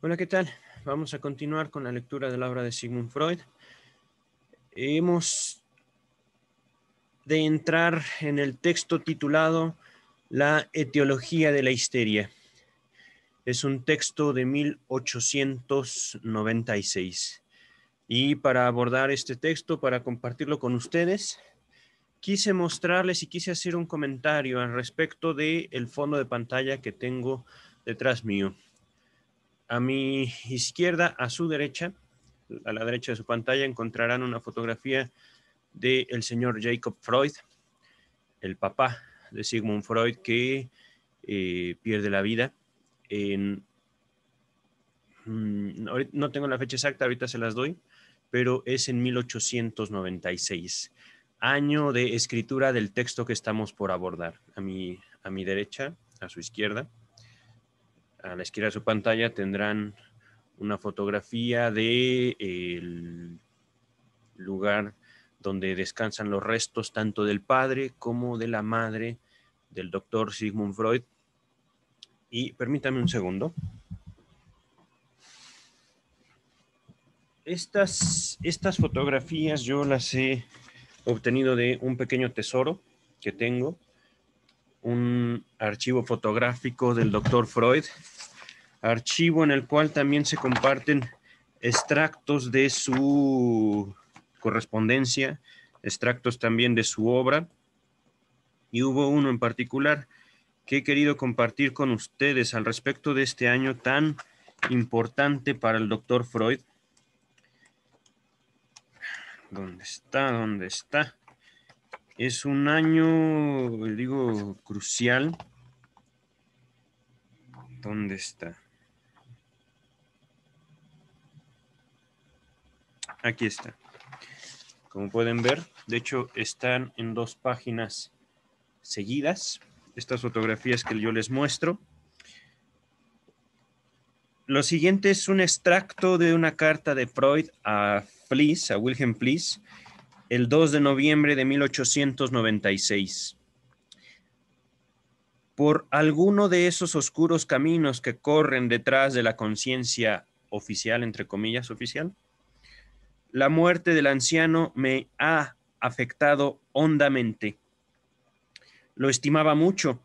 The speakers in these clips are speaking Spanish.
Hola, ¿qué tal? Vamos a continuar con la lectura de la obra de Sigmund Freud. Hemos de entrar en el texto titulado La etiología de la histeria. Es un texto de 1896. Y para abordar este texto, para compartirlo con ustedes, quise mostrarles y quise hacer un comentario al respecto del fondo de pantalla que tengo detrás mío. A mi izquierda, a su derecha, a la derecha de su pantalla, encontrarán una fotografía del señor Jacob Freud, el papá de Sigmund Freud, que eh, pierde la vida en... Mm, no tengo la fecha exacta, ahorita se las doy, pero es en 1896, año de escritura del texto que estamos por abordar. A a mi derecha, a su izquierda, a la izquierda de su pantalla tendrán una fotografía de lugar donde descansan los restos tanto del padre como de la madre del doctor Sigmund Freud. Y permítame un segundo. Estas, estas fotografías yo las he obtenido de un pequeño tesoro que tengo un archivo fotográfico del doctor Freud, archivo en el cual también se comparten extractos de su correspondencia, extractos también de su obra, y hubo uno en particular que he querido compartir con ustedes al respecto de este año tan importante para el doctor Freud. ¿Dónde está? ¿Dónde está? Es un año, eh, digo, crucial. ¿Dónde está? Aquí está. Como pueden ver, de hecho están en dos páginas seguidas. Estas fotografías que yo les muestro. Lo siguiente es un extracto de una carta de Freud a Fliss, a Wilhelm Fliss, el 2 de noviembre de 1896. Por alguno de esos oscuros caminos que corren detrás de la conciencia oficial, entre comillas, oficial, la muerte del anciano me ha afectado hondamente. Lo estimaba mucho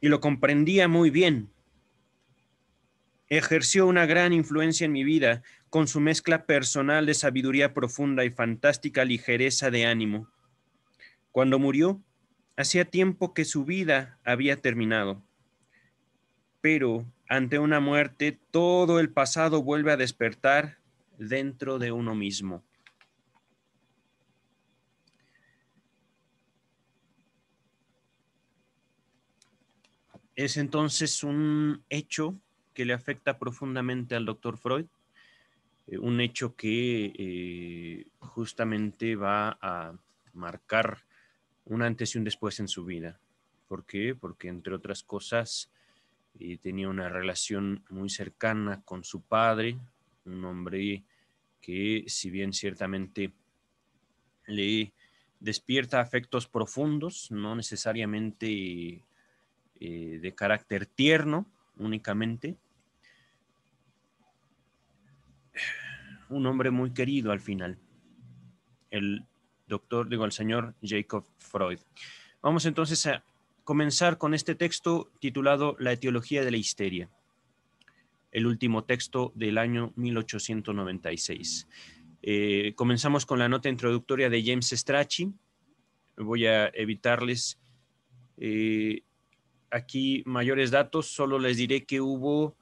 y lo comprendía muy bien ejerció una gran influencia en mi vida con su mezcla personal de sabiduría profunda y fantástica ligereza de ánimo. Cuando murió, hacía tiempo que su vida había terminado. Pero ante una muerte, todo el pasado vuelve a despertar dentro de uno mismo. Es entonces un hecho que le afecta profundamente al doctor Freud, eh, un hecho que eh, justamente va a marcar un antes y un después en su vida. ¿Por qué? Porque entre otras cosas eh, tenía una relación muy cercana con su padre, un hombre que si bien ciertamente le despierta afectos profundos, no necesariamente de carácter tierno únicamente, un hombre muy querido al final, el doctor, digo, el señor Jacob Freud. Vamos entonces a comenzar con este texto titulado La etiología de la histeria, el último texto del año 1896. Eh, comenzamos con la nota introductoria de James Strachey. Voy a evitarles eh, aquí mayores datos, solo les diré que hubo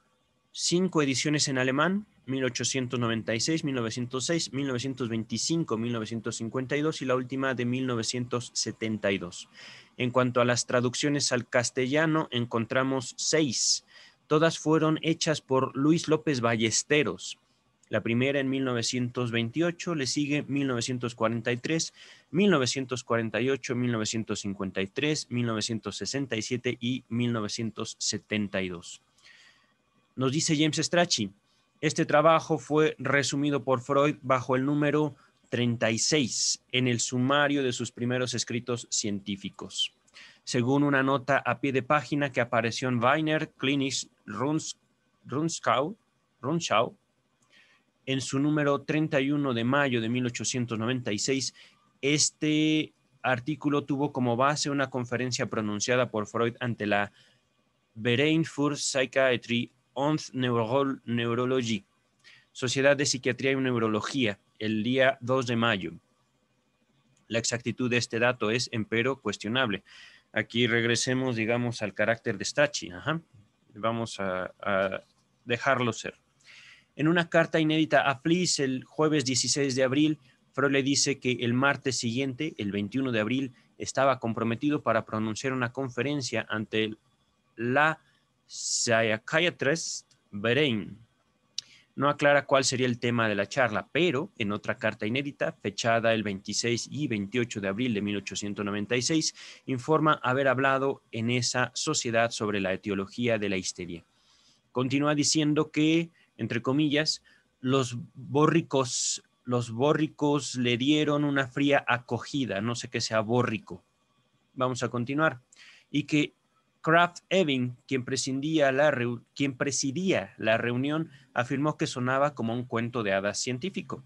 cinco ediciones en alemán, 1896, 1906, 1925, 1952 y la última de 1972. En cuanto a las traducciones al castellano, encontramos seis. Todas fueron hechas por Luis López Ballesteros. La primera en 1928, le sigue 1943, 1948, 1953, 1967 y 1972. Nos dice James Strachey, este trabajo fue resumido por Freud bajo el número 36 en el sumario de sus primeros escritos científicos. Según una nota a pie de página que apareció en Weiner Klinisch Rundschau en su número 31 de mayo de 1896, este artículo tuvo como base una conferencia pronunciada por Freud ante la für Psychiatry ONZ Neurology, Sociedad de Psiquiatría y Neurología, el día 2 de mayo. La exactitud de este dato es, empero, cuestionable. Aquí regresemos, digamos, al carácter de Stachi. Vamos a, dejarlo ser. En una carta inédita a Plis el jueves 16 de abril, le dice que el martes siguiente, el 21 de abril, estaba comprometido para pronunciar una conferencia ante la psychiatrist Beren No aclara cuál sería el tema de la charla, pero en otra carta inédita, fechada el 26 y 28 de abril de 1896, informa haber hablado en esa sociedad sobre la etiología de la histeria. Continúa diciendo que, entre comillas, los bórricos, los bórricos le dieron una fría acogida, no sé qué sea bórrico. Vamos a continuar. Y que Kraft Ebing, quien, presidía la reunión, afirmó que sonaba como un cuento de hadas científico.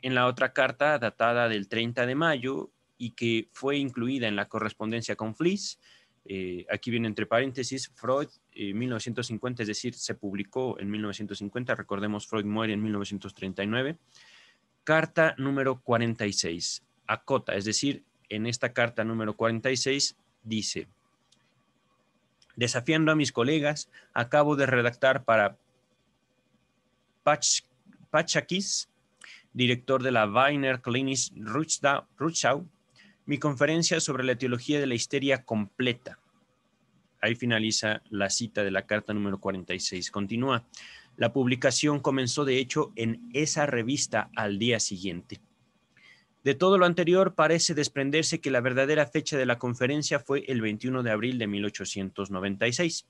En la otra carta, datada del 30 de mayo y que fue incluida en la correspondencia con Fliss, eh, aquí viene entre paréntesis, Freud, 1950, eh, es decir, se publicó en 1950, recordemos, Freud muere en 1939, carta número 46, acota, es decir, en esta carta número 46 dice, Desafiando a mis colegas, acabo de redactar para Pachakis, director de la Weiner Klinis Rutschau, mi conferencia sobre la etiología de la histeria completa. Ahí finaliza la cita de la carta número 46. Continúa. La publicación comenzó, de hecho, en esa revista al día siguiente. De todo lo anterior parece desprenderse que la verdadera fecha de la conferencia fue el 21 de abril de 1896.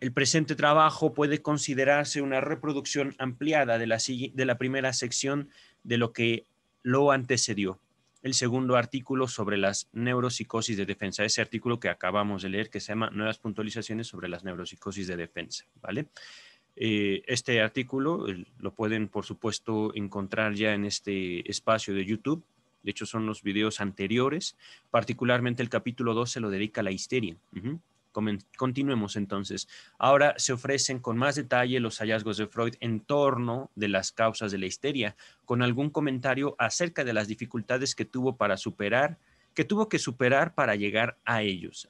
El presente trabajo puede considerarse una reproducción ampliada de la, primera sección de lo que lo antecedió. El segundo artículo sobre las neuropsicosis de defensa, ese artículo que acabamos de leer que se llama Nuevas puntualizaciones sobre las neuropsicosis de defensa, ¿vale? Eh, este artículo lo pueden, por supuesto, encontrar ya en este espacio de YouTube. De hecho, son los videos anteriores. Particularmente el capítulo 2 se lo dedica a la histeria. Continuemos entonces. Ahora se ofrecen con más detalle los hallazgos de Freud en torno de las causas de la histeria, con algún comentario acerca de las dificultades que tuvo para superar, que tuvo que superar para llegar a ellos.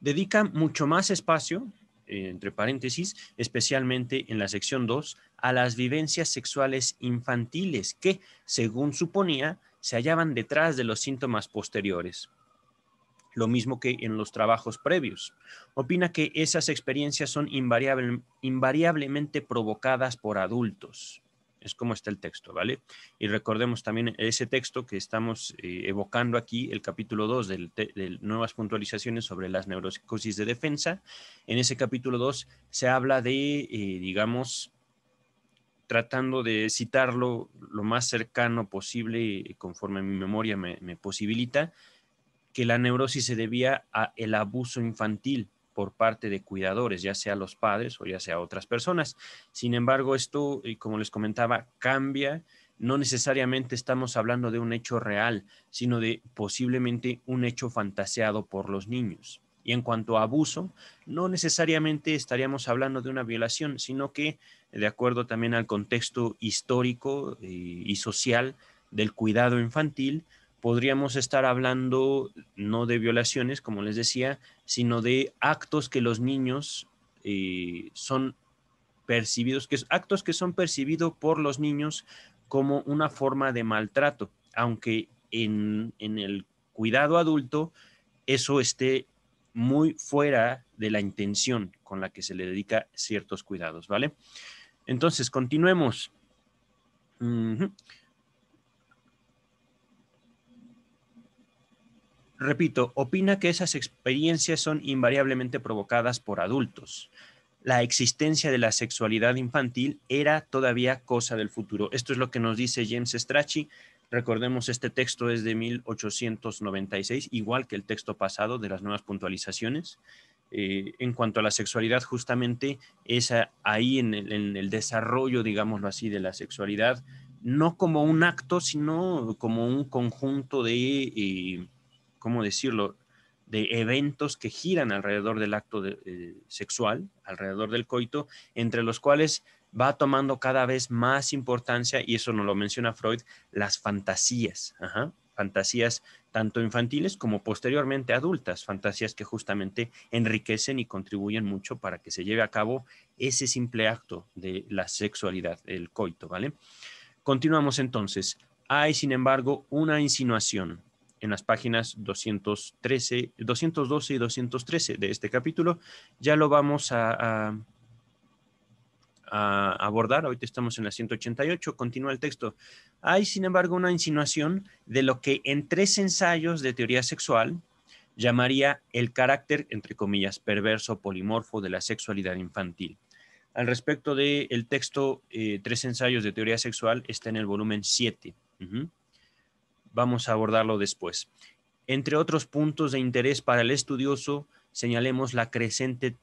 Dedica mucho más espacio eh, entre paréntesis, especialmente en la sección 2, a las vivencias sexuales infantiles que, según suponía, se hallaban detrás de los síntomas posteriores. Lo mismo que en los trabajos previos. Opina que esas experiencias son invariablemente provocadas por adultos es como está el texto, ¿vale? Y recordemos también ese texto que estamos eh, evocando aquí, el capítulo 2 de Nuevas Puntualizaciones sobre las neurosis de defensa. En ese capítulo 2 se habla de, eh, digamos, tratando de citarlo lo más cercano posible, eh, conforme mi memoria me, me posibilita, que la neurosis se debía al abuso infantil por parte de cuidadores, ya sea los padres o ya sea otras personas. Sin embargo, esto, eh, como les comentaba, cambia. No necesariamente estamos hablando de un hecho real, sino de posiblemente un hecho fantaseado por los niños. Y en cuanto a abuso, no necesariamente estaríamos hablando de una violación, sino que, de acuerdo también al contexto histórico eh, y social del cuidado infantil, podríamos estar hablando no de violaciones, como les decía, sino de actos que los niños eh, son percibidos, que, actos que son percibidos por los niños como una forma de maltrato, aunque en, en el cuidado adulto eso esté muy fuera de la intención con la que se le dedica ciertos cuidados, ¿vale? Entonces, continuemos. repito, opina que esas experiencias son invariablemente provocadas por adultos. La existencia de la sexualidad infantil era todavía cosa del futuro. Esto es lo que nos dice James Strachey. Recordemos, este texto es de 1896, igual que el texto pasado de las nuevas puntualizaciones. Eh, en cuanto a la sexualidad, justamente es ahí en el, desarrollo, digámoslo así, de la sexualidad, no como un acto, sino como un conjunto de... Eh, ¿cómo decirlo?, de eventos que giran alrededor del acto eh, sexual, alrededor del coito, entre los cuales va tomando cada vez más importancia, y eso nos lo menciona Freud, las fantasías, fantasías tanto infantiles como posteriormente adultas, fantasías que justamente enriquecen y contribuyen mucho para que se lleve a cabo ese simple acto de la sexualidad, el coito, ¿vale? Continuamos entonces. Hay, sin embargo, una insinuación en las páginas 213, 212 y 213 de este capítulo. Ya lo vamos a, a, abordar, ahorita estamos en la 188, continúa el texto. Hay, sin embargo, una insinuación de lo que en tres ensayos de teoría sexual llamaría el carácter, entre comillas, perverso, polimorfo de la sexualidad infantil. Al respecto del texto, eh, tres ensayos de teoría sexual está en el volumen 7. Vamos a abordarlo después. Entre otros puntos de interés para el estudioso, señalemos la creciente,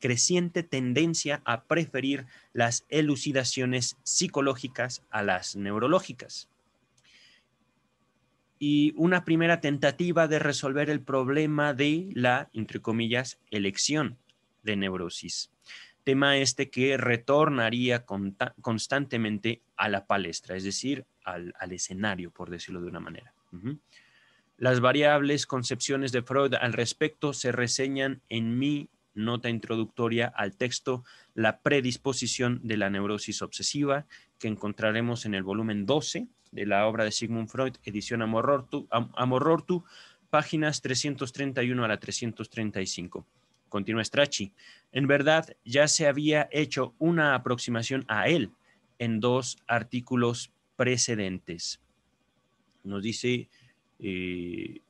creciente tendencia a preferir las elucidaciones psicológicas a las neurológicas. Y una primera tentativa de resolver el problema de la, entre comillas, elección de neurosis. Tema este que retornaría constantemente a la palestra, es decir, al, escenario, por decirlo de una manera. Las variables concepciones de Freud al respecto se reseñan en mi nota introductoria al texto La predisposición de la neurosis obsesiva, que encontraremos en el volumen 12 de la obra de Sigmund Freud, edición Amorortu, páginas 331 a la 335. Continúa Strachi, En verdad, ya se había hecho una aproximación a él en dos artículos precedentes. Nos dice, eh,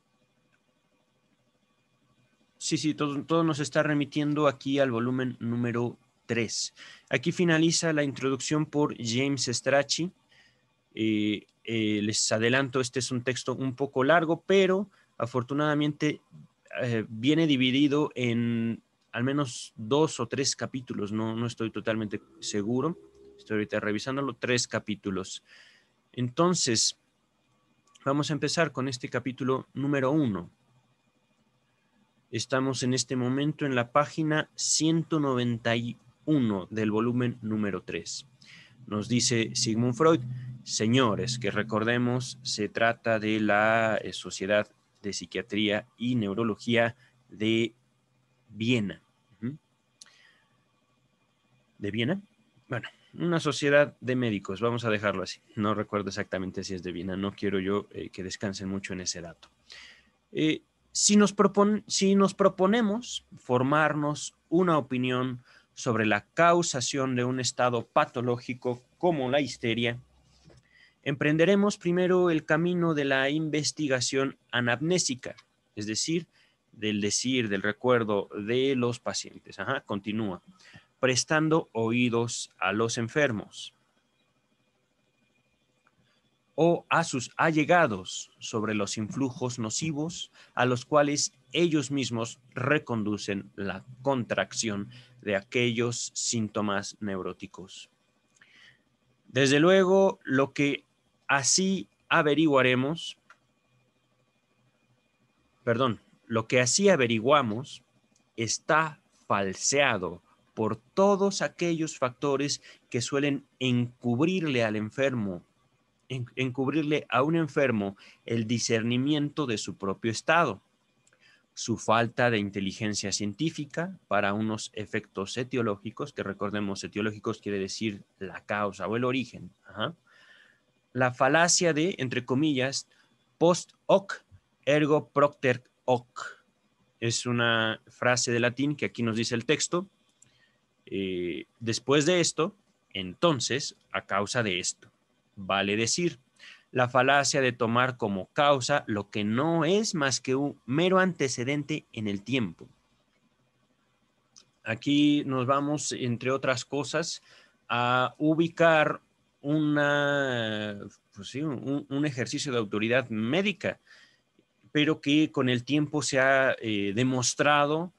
sí, sí, todo, nos está remitiendo aquí al volumen número 3. Aquí finaliza la introducción por James Strachey. Eh, eh, les adelanto, este es un texto un poco largo, pero afortunadamente viene dividido en al menos dos o tres capítulos, no, no estoy totalmente seguro, estoy ahorita revisándolo, tres capítulos. Entonces, vamos a empezar con este capítulo número uno. Estamos en este momento en la página 191 del volumen número 3. Nos dice Sigmund Freud, señores, que recordemos, se trata de la eh, Sociedad de Psiquiatría y Neurología de Viena. ¿De Viena? Bueno, una sociedad de médicos, vamos a dejarlo así. No recuerdo exactamente si es de Viena, no quiero yo eh, que descansen mucho en ese dato. Eh, si, nos si nos proponemos formarnos una opinión sobre la causación de un estado patológico como la histeria, emprenderemos primero el camino de la investigación anamnésica, es decir, del decir, del recuerdo de los pacientes. Ajá, continúa prestando oídos a los enfermos o a sus allegados sobre los influjos nocivos a los cuales ellos mismos reconducen la contracción de aquellos síntomas neuróticos. Desde luego, lo que así averiguaremos, perdón, lo que así averiguamos está falseado por todos aquellos factores que suelen encubrirle al enfermo, encubrirle a un enfermo el discernimiento de su propio estado, su falta de inteligencia científica para unos efectos etiológicos, que recordemos, etiológicos quiere decir la causa o el origen, la falacia de, entre comillas, post hoc, ergo procter hoc. Es una frase de latín que aquí nos dice el texto, eh, después de esto, entonces, a causa de esto, vale decir, la falacia de tomar como causa lo que no es más que un mero antecedente en el tiempo. Aquí nos vamos, entre otras cosas, a ubicar una, pues un, ejercicio de autoridad médica, pero que con el tiempo se ha eh, demostrado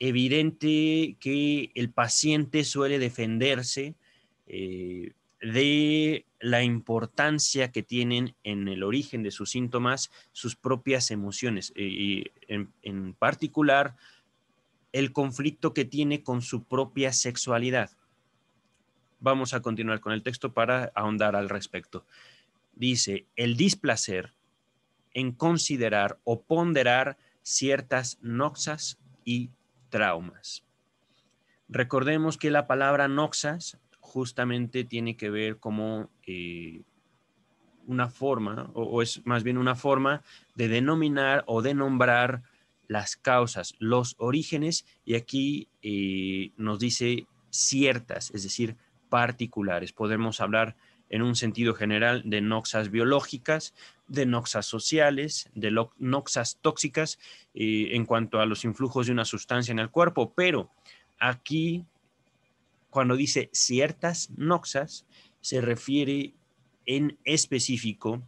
evidente que el paciente suele defenderse eh, de la importancia que tienen en el origen de sus síntomas sus propias emociones y en, en particular el conflicto que tiene con su propia sexualidad. Vamos a continuar con el texto para ahondar al respecto. Dice, el displacer en considerar o ponderar ciertas noxas y traumas. Recordemos que la palabra noxas justamente tiene que ver como eh, una forma, o, es más bien una forma de denominar o de nombrar las causas, los orígenes, y aquí eh, nos dice ciertas, es decir, particulares. Podemos hablar de en un sentido general de noxas biológicas, de noxas sociales, de noxas tóxicas eh, en cuanto a los influjos de una sustancia en el cuerpo, pero aquí cuando dice ciertas noxas se refiere en específico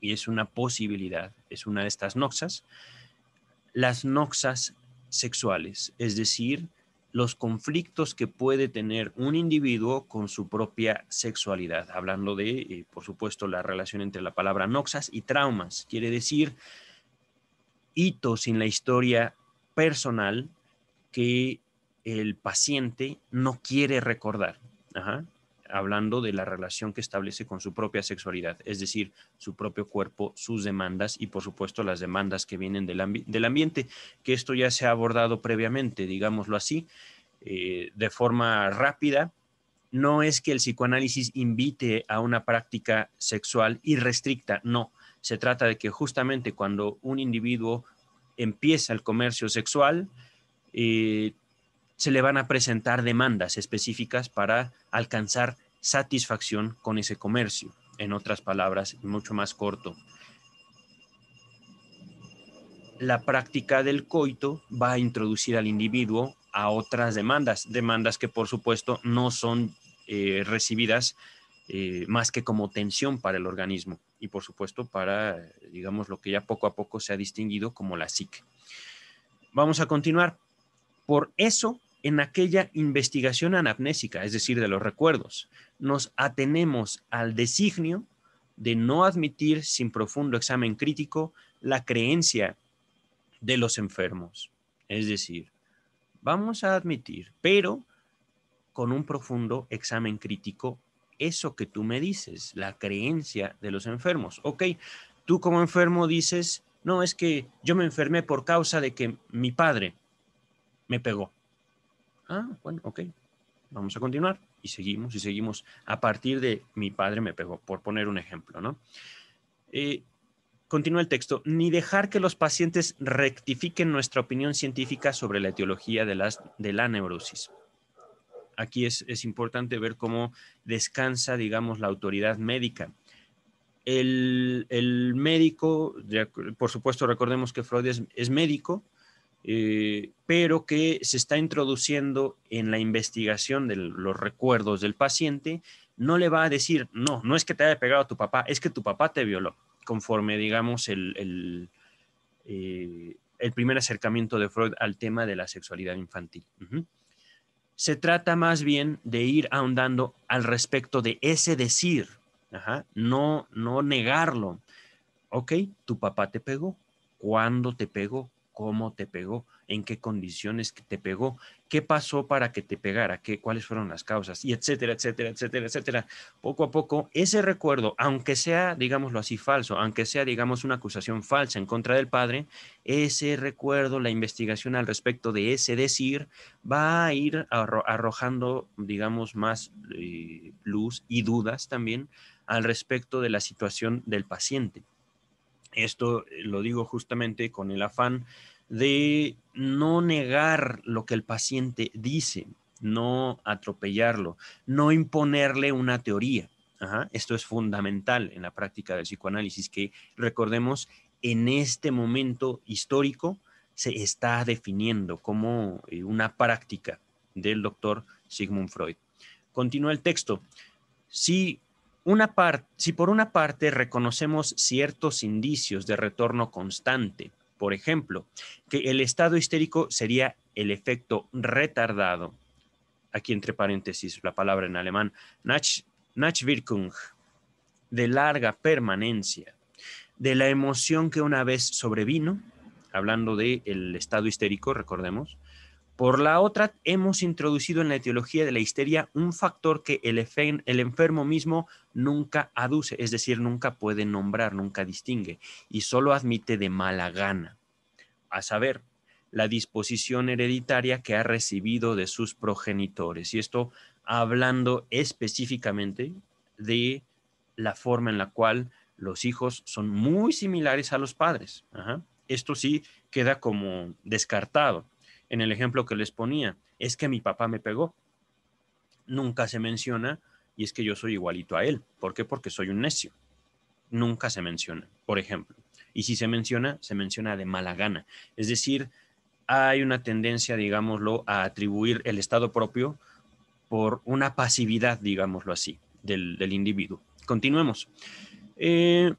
y es una posibilidad, es una de estas noxas, las noxas sexuales, es decir, los conflictos que puede tener un individuo con su propia sexualidad, hablando de, eh, por supuesto, la relación entre la palabra noxas y traumas, quiere decir hitos en la historia personal que el paciente no quiere recordar. Ajá hablando de la relación que establece con su propia sexualidad, es decir, su propio cuerpo, sus demandas y por supuesto las demandas que vienen del, ambiente, que esto ya se ha abordado previamente, digámoslo así, eh, de forma rápida. No es que el psicoanálisis invite a una práctica sexual irrestricta, no. Se trata de que justamente cuando un individuo empieza el comercio sexual, eh, se le van a presentar demandas específicas para alcanzar satisfacción con ese comercio. En otras palabras, mucho más corto, la práctica del coito va a introducir al individuo a otras demandas, demandas que por supuesto no son eh, recibidas eh, más que como tensión para el organismo y por supuesto para, digamos, lo que ya poco a poco se ha distinguido como la psique. Vamos a continuar. Por eso, en aquella investigación anapnésica, es decir, de los recuerdos, nos atenemos al designio de no admitir sin profundo examen crítico la creencia de los enfermos. Es decir, vamos a admitir, pero con un profundo examen crítico, eso que tú me dices, la creencia de los enfermos. Ok, tú como enfermo dices, no, es que yo me enfermé por causa de que mi padre me pegó. Ah, bueno, ok, vamos a continuar y seguimos y seguimos a partir de mi padre me pegó, por poner un ejemplo, ¿no? Eh, continúa el texto, ni dejar que los pacientes rectifiquen nuestra opinión científica sobre la etiología de, de la neurosis. Aquí es, importante ver cómo descansa, digamos, la autoridad médica. El, médico, por supuesto recordemos que Freud es, es, médico, eh, pero que se está introduciendo en la investigación de los recuerdos del paciente, no le va a decir, no, no es que te haya pegado a tu papá, es que tu papá te violó, conforme, digamos, el, el, eh, primer acercamiento de Freud al tema de la sexualidad infantil. Se trata más bien de ir ahondando al respecto de ese decir, no, no negarlo. Ok, tu papá te pegó. ¿Cuándo te pegó? cómo te pegó, en qué condiciones te pegó, qué pasó para que te pegara, qué, cuáles fueron las causas, y etcétera, etcétera, etcétera, etcétera. Poco a poco, ese recuerdo, aunque sea, digámoslo así, falso, aunque sea, digamos, una acusación falsa en contra del padre, ese recuerdo, la investigación al respecto de ese decir, va a ir arrojando, digamos, más eh, luz y dudas también al respecto de la situación del paciente. Esto eh, lo digo justamente con el afán de no negar lo que el paciente dice, no atropellarlo, no imponerle una teoría. esto es fundamental en la práctica del psicoanálisis, que recordemos, en este momento histórico se está definiendo como eh, una práctica del doctor Sigmund Freud. Continúa el texto. Si una si por una parte reconocemos ciertos indicios de retorno constante, por ejemplo, que el estado histérico sería el efecto retardado, aquí entre paréntesis la palabra en alemán, Nachwirkung, de larga permanencia, de la emoción que una vez sobrevino, hablando del estado histérico, recordemos, por la otra, hemos introducido en la etiología de la histeria un factor que el, enfermo mismo nunca aduce, es decir, nunca puede nombrar, nunca distingue, y solo admite de mala gana, a saber, la disposición hereditaria que ha recibido de sus progenitores. Y esto hablando específicamente de la forma en la cual los hijos son muy similares a los padres. Esto sí queda como descartado en el ejemplo que les ponía, es que mi papá me pegó. Nunca se menciona, y es que yo soy igualito a él. ¿Por qué? Porque soy un necio. Nunca se menciona, por ejemplo. Y si se menciona, se menciona de mala gana. Es decir, hay una tendencia, digámoslo, a atribuir el Estado propio por una pasividad, digámoslo así, del, individuo. Continuemos. Eh,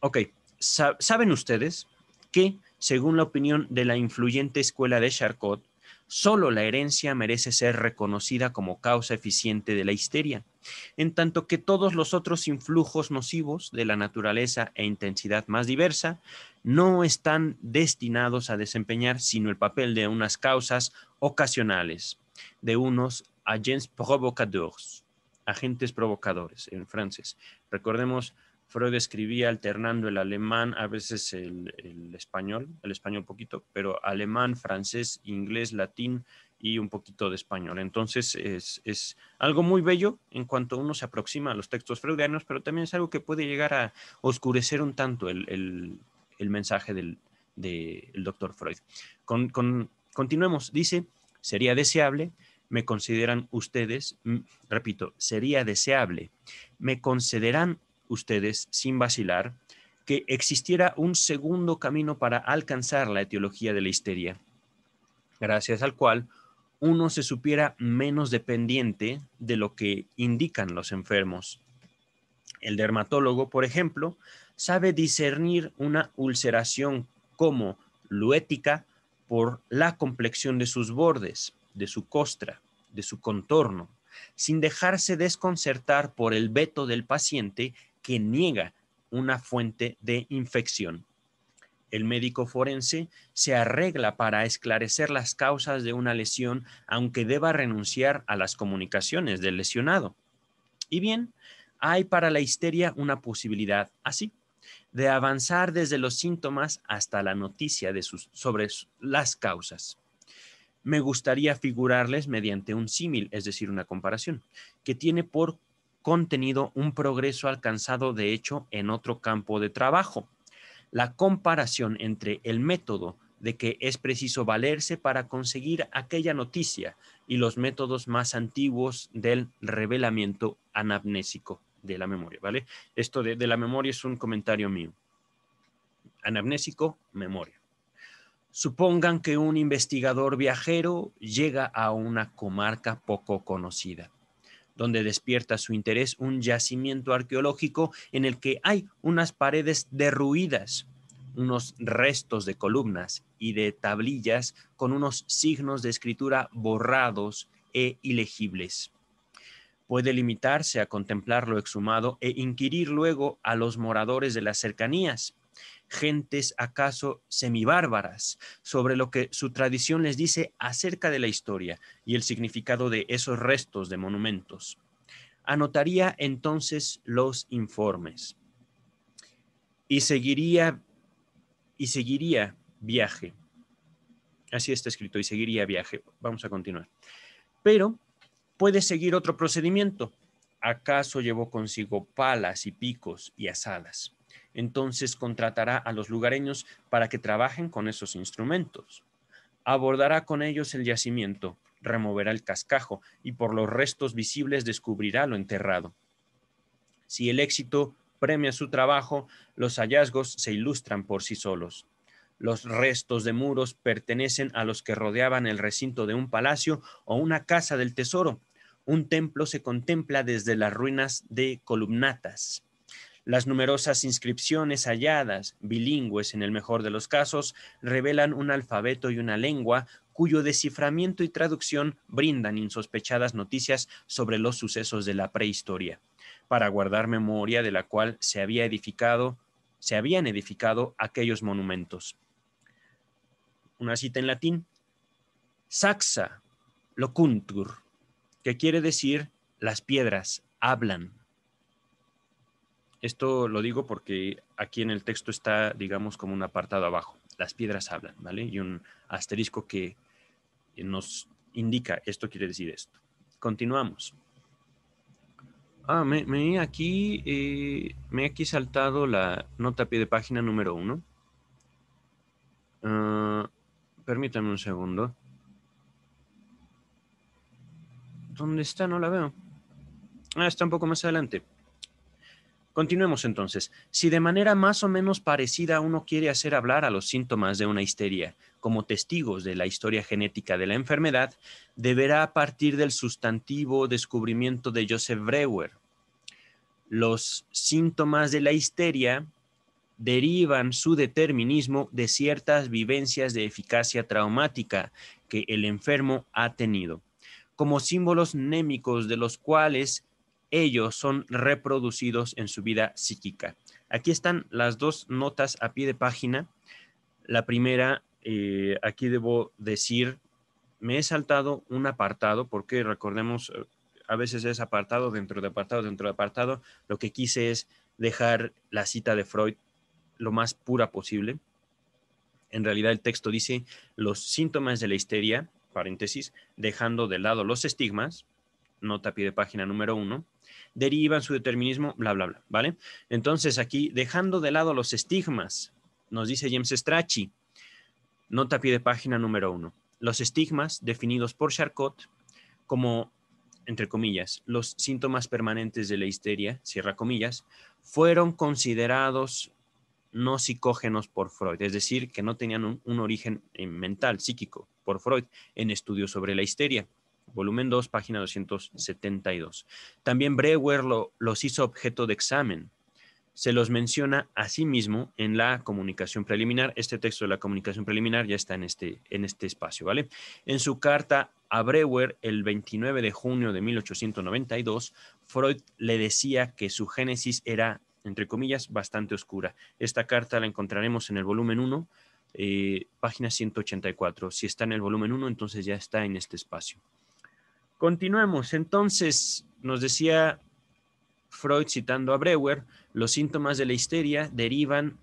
ok, ¿saben ustedes que según la opinión de la influyente escuela de Charcot, solo la herencia merece ser reconocida como causa eficiente de la histeria, en tanto que todos los otros influjos nocivos de la naturaleza e intensidad más diversa no están destinados a desempeñar sino el papel de unas causas ocasionales, de unos agents provocadores, agentes provocadores en francés. Recordemos Freud escribía alternando el alemán, a veces el, español, el español poquito, pero alemán, francés, inglés, latín y un poquito de español. Entonces es, algo muy bello en cuanto uno se aproxima a los textos freudianos, pero también es algo que puede llegar a oscurecer un tanto el, mensaje del, doctor Freud. Con, continuemos, dice, sería deseable me consideran ustedes, repito, sería deseable, me concederán ustedes, sin vacilar, que existiera un segundo camino para alcanzar la etiología de la histeria, gracias al cual uno se supiera menos dependiente de lo que indican los enfermos. El dermatólogo, por ejemplo, sabe discernir una ulceración como luética por la complexión de sus bordes, de su costra, de su contorno, sin dejarse desconcertar por el veto del paciente que niega una fuente de infección. El médico forense se arregla para esclarecer las causas de una lesión, aunque deba renunciar a las comunicaciones del lesionado. Y bien, hay para la histeria una posibilidad así, de avanzar desde los síntomas hasta la noticia de sus, sobre las causas. Me gustaría figurarles mediante un símil, es decir, una comparación, que tiene por contenido un progreso alcanzado de hecho en otro campo de trabajo. La comparación entre el método de que es preciso valerse para conseguir aquella noticia y los métodos más antiguos del revelamiento anamnésico de la memoria, ¿vale? Esto de, la memoria es un comentario mío. Anamnésico, memoria. Supongan que un investigador viajero llega a una comarca poco conocida donde despierta su interés un yacimiento arqueológico en el que hay unas paredes derruidas, unos restos de columnas y de tablillas con unos signos de escritura borrados e ilegibles. Puede limitarse a contemplar lo exhumado e inquirir luego a los moradores de las cercanías, gentes acaso semibárbaras, sobre lo que su tradición les dice acerca de la historia y el significado de esos restos de monumentos. Anotaría entonces los informes y seguiría y seguiría viaje. Así está escrito y seguiría viaje. Vamos a continuar. Pero puede seguir otro procedimiento. ¿Acaso llevó consigo palas y picos y asadas? entonces contratará a los lugareños para que trabajen con esos instrumentos. Abordará con ellos el yacimiento, removerá el cascajo y por los restos visibles descubrirá lo enterrado. Si el éxito premia su trabajo, los hallazgos se ilustran por sí solos. Los restos de muros pertenecen a los que rodeaban el recinto de un palacio o una casa del tesoro. Un templo se contempla desde las ruinas de columnatas. Las numerosas inscripciones halladas, bilingües en el mejor de los casos, revelan un alfabeto y una lengua cuyo desciframiento y traducción brindan insospechadas noticias sobre los sucesos de la prehistoria, para guardar memoria de la cual se había edificado, se habían edificado aquellos monumentos. Una cita en latín: Saxa locuntur, que quiere decir las piedras hablan. Esto lo digo porque aquí en el texto está, digamos, como un apartado abajo. Las piedras hablan, ¿vale? Y un asterisco que nos indica esto quiere decir esto. Continuamos. Ah, me, aquí, eh, me he aquí saltado la nota pie de página número uno. Ah, permítame un segundo. ¿Dónde está? No la veo. Ah, está un poco más adelante. Continuemos entonces. Si de manera más o menos parecida uno quiere hacer hablar a los síntomas de una histeria como testigos de la historia genética de la enfermedad, deberá partir del sustantivo descubrimiento de Joseph Breuer. Los síntomas de la histeria derivan su determinismo de ciertas vivencias de eficacia traumática que el enfermo ha tenido, como símbolos némicos de los cuales ellos son reproducidos en su vida psíquica. Aquí están las dos notas a pie de página. La primera, eh, aquí debo decir, me he saltado un apartado porque recordemos, eh, a veces es apartado dentro de apartado, dentro de apartado. Lo que quise es dejar la cita de Freud lo más pura posible. En realidad el texto dice los síntomas de la histeria, paréntesis, dejando de lado los estigmas, nota a pie de página número uno, derivan su determinismo, bla, bla, bla, ¿vale? Entonces aquí, dejando de lado los estigmas, nos dice James Strachey, nota pie de página número uno, los estigmas definidos por Charcot como, entre comillas, los síntomas permanentes de la histeria, cierra comillas, fueron considerados no psicógenos por Freud, es decir, que no tenían un origen eh, mental, psíquico, por Freud, en estudios sobre la histeria volumen 2, página 272. También Brewer los hizo objeto de examen. Se los menciona a sí mismo en la comunicación preliminar. Este texto de la comunicación preliminar ya está en este, en este espacio, ¿vale? En su carta a Brewer, el 29 de junio de 1892, Freud le decía que su génesis era, entre comillas, bastante oscura. Esta carta la encontraremos en el volumen 1, eh, página 184. Si está en el volumen 1, entonces ya está en este espacio. Continuemos. Entonces, nos decía Freud citando a Breuer, los síntomas de la histeria derivan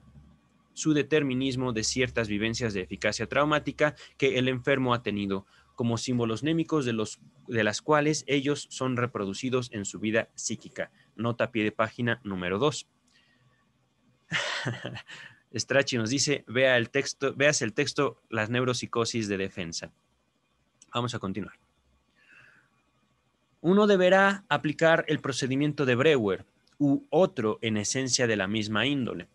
su determinismo de ciertas vivencias de eficacia traumática que el enfermo ha tenido como símbolos némicos de, los, de las cuales ellos son reproducidos en su vida psíquica. Nota pie de página número 2. Strachi nos dice, vea el texto, veas el texto Las neuropsicosis de defensa. Vamos a continuar uno deberá aplicar el procedimiento de Breuer u otro en esencia de la misma índole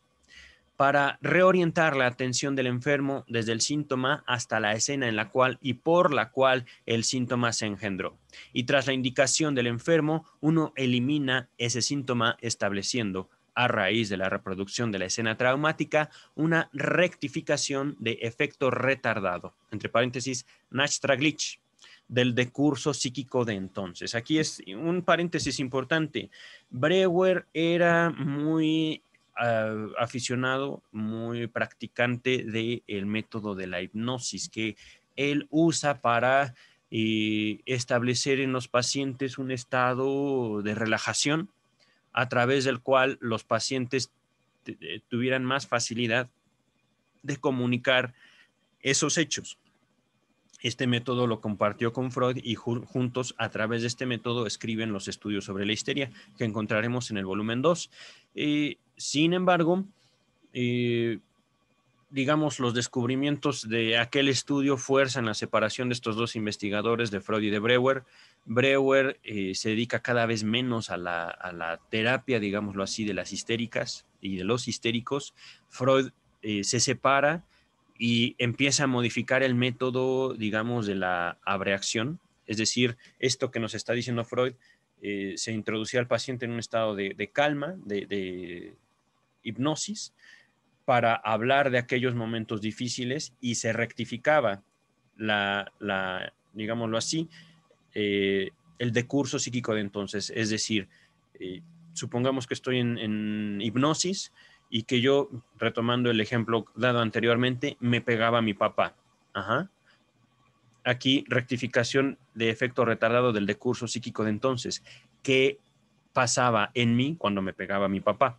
para reorientar la atención del enfermo desde el síntoma hasta la escena en la cual y por la cual el síntoma se engendró. Y tras la indicación del enfermo, uno elimina ese síntoma estableciendo, a raíz de la reproducción de la escena traumática, una rectificación de efecto retardado, entre paréntesis, nash del decurso psíquico de entonces. Aquí es un paréntesis importante. Brewer era muy ah, aficionado, muy practicante del método de la hipnosis que él usa para eh, establecer en los pacientes un estado de relajación a través del cual los pacientes eh, tuvieran más facilidad de comunicar esos hechos. Este método lo compartió con Freud y juntos a través de este método escriben los estudios sobre la histeria que encontraremos en el volumen 2. Eh, sin embargo, eh, digamos, los descubrimientos de aquel estudio fuerzan la separación de estos dos investigadores, de Freud y de Breuer. Breuer eh, se dedica cada vez menos a la, terapia, digámoslo así, de las histéricas y de los histéricos. Freud se separa y empieza a modificar el método, digamos, de la abreacción, es decir, esto que nos está diciendo Freud, eh, se introducía al paciente en un estado de, calma, de, hipnosis, para hablar de aquellos momentos difíciles y se rectificaba la, digámoslo así, eh, el decurso psíquico de entonces, es decir, eh, supongamos que estoy en hipnosis, y que yo, retomando el ejemplo dado anteriormente, me pegaba a mi papá. Aquí, rectificación de efecto retardado del decurso psíquico de entonces. ¿Qué pasaba en mí cuando me pegaba mi papá?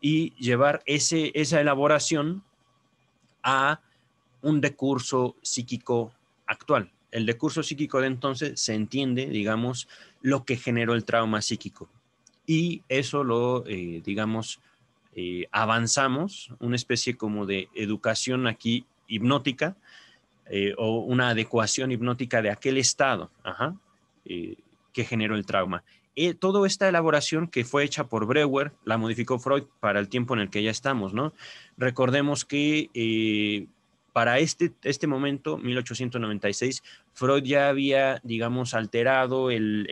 Y llevar ese, esa elaboración a un decurso psíquico actual. El decurso psíquico de entonces se entiende, digamos, lo que generó el trauma psíquico. Y eso lo, eh, digamos, eh, avanzamos, una especie como de educación aquí hipnótica eh, o una adecuación hipnótica de aquel estado eh, que generó el trauma. toda esta elaboración que fue hecha por Breuer la modificó Freud para el tiempo en el que ya estamos, ¿no? Recordemos que para este, este momento, 1896, Freud ya había, digamos, alterado el